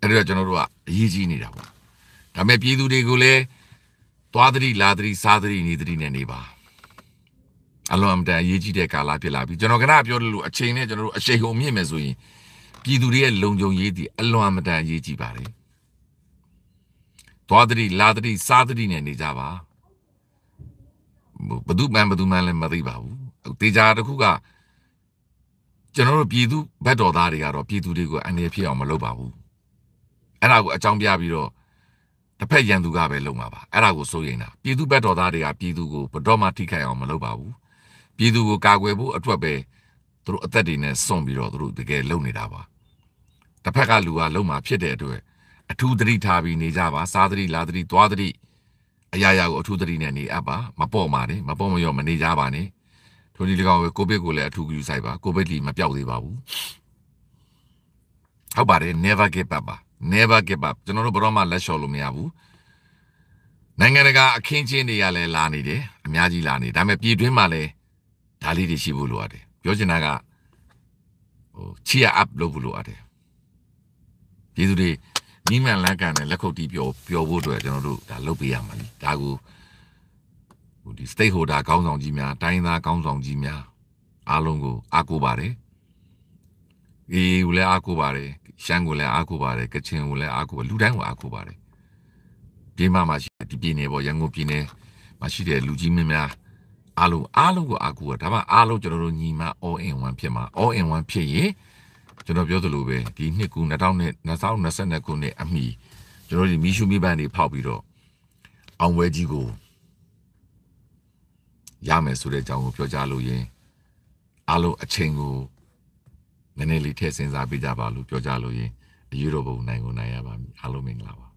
အဲ့ဒါကျွန်တော်တို့ကအရေးကြီးနေတာပေါ့ဒါမဲ့ပြည်သူတွေကိုလည်းသွားသတိလာသတိစားသတိနေသတိနဲ့နေပါအလွန်အမတန်အရေးကြီးတဲ့ကာလဖြစ်လာပြီကျွန်တော်ကနပြောလို့အချိန်နဲ့ကျွန်တော်တို့အချိန်ကုန်မြင့်မယ်ဆိုရင်ပြည်သူတွေရဲ့လုံခြုံရေးဒီအလွန်အမတန်အရေးကြီးပါတယ်သွားတတိလာတတိစားတတိနဲ့နေကြပါဘသူမှန်ဘသူမှန်လည်းမသိပါဘူးတေချာတစ်ခုကကျွန်တော်တို့ပြည်သူဘက်တော်သားတွေကတော့ပြည်သူတွေကိုအန္တရာယ်ဖြစ်အောင်မလုပ်ပါဘူးအဲ့ဒါကိုအကြောင်းပြပြီးတော့တစ်ဖက်ရန်သူကပဲလုံမှာပါအဲ့ဒါကိုစိုးရိမ်တာ ပြည်သူဘက်တော်သားတွေကပြည်သူကိုဘတော်မှထိခိုက်အောင်မလုပ်ပါဘူးပြည်သူကိုကာကွယ်ဖို့အတွက်ပဲသူတို့အသက်တွေနဲ့စွန့်ပြီးတော့သူတို့တကယ်လုံနေတာပါတစ်ဖက်ကလူကလုံမှာဖြစ်တဲ့အတွက်အထူးသတိထားပြီးနေကြပါစားသတိလာသတိသွားသတိအရာရာကိုအထူးသတိနဲ့နေအပ်ပါမပေါ့ပါနဲ့မပေါ့မရောမနေကြပါနဲ့ထိုနည်း၎င်းပဲကိုဗစ်ကိုလည်းအထူးကူဆိုင်ပါကိုဗစ်လီမပြောက်သေးပါဘူးဟုတ်ပါတယ် never give up ပါ never give up ကျွန်တော်တို့ဘယ်တော့မှလက်လျှော်လို့မရဘူးနိုင်ငံတကာအခင်းချင်းတွေကလည်းလာနေတယ်အများကြီးလာနေဒါပေမဲ့ပြည်တွင်းမှာလည်းဒါလေးတွေရှိဖို့လိုအပ်တယ်ပြောချင်တာကဟို cheer up လုပ်ဖို့လိုအပ်တယ်ပြည်သူတွေနီးမှန်လက်ကန်နဲ့လက်ခုပ်တီးပြောပြောဖို့အတွက်ကျွန်တော်တို့ဒါလုပ်ပေးရမှာလीဒါကိုဟိုဒီ stakeholder ခေါင်းဆောင်ကြီးများတိုင်းသားခေါင်းဆောင်ကြီးများအားလုံးကိုအားကိုးပါတယ်အေးကိုလည်းအားကိုးပါတယ်ရှမ်းကိုလည်းအားကိုးပါတယ်ကချင်ကိုလည်းအားကိုးလူတိုင်းကိုအားကိုးပါတယ်ပြည်မမှာရှိတဲ့ဒီပြည်နယ်ပေါ့ရန်ကုန်ပြည်နယ်မှာရှိတဲ့လူကြီးမင်းများအားလုံးအားလုံးကိုအားကိုးရဒါမှအားလုံးကျွန်တော်တို့ညီမ all in one ဖြစ်မှာ all in one ဖြစ်ရင်ကျွန်တော်ပြောသလိုပဲဒီနှစ်ကူ2022ခုနှစ်အမီကျွန်တော်ဒီမီရှုမီပန်းတွေဖောက်ပြီးတော့အောင်ဝဲကြီးကိုရမယ်ဆိုတဲ့အကြောင်းကိုပြောကြလို့ရင်အားလုံးအချိန်ကိုနည်းနည်းလေးထည့်စဉ်းစားပေးကြပါလို့ပြောကြလို့ရင်အရေးတော်ပုံနိုင်ကိုနိုင်ရပါမယ်အားလုံးမင်္ဂလာပါ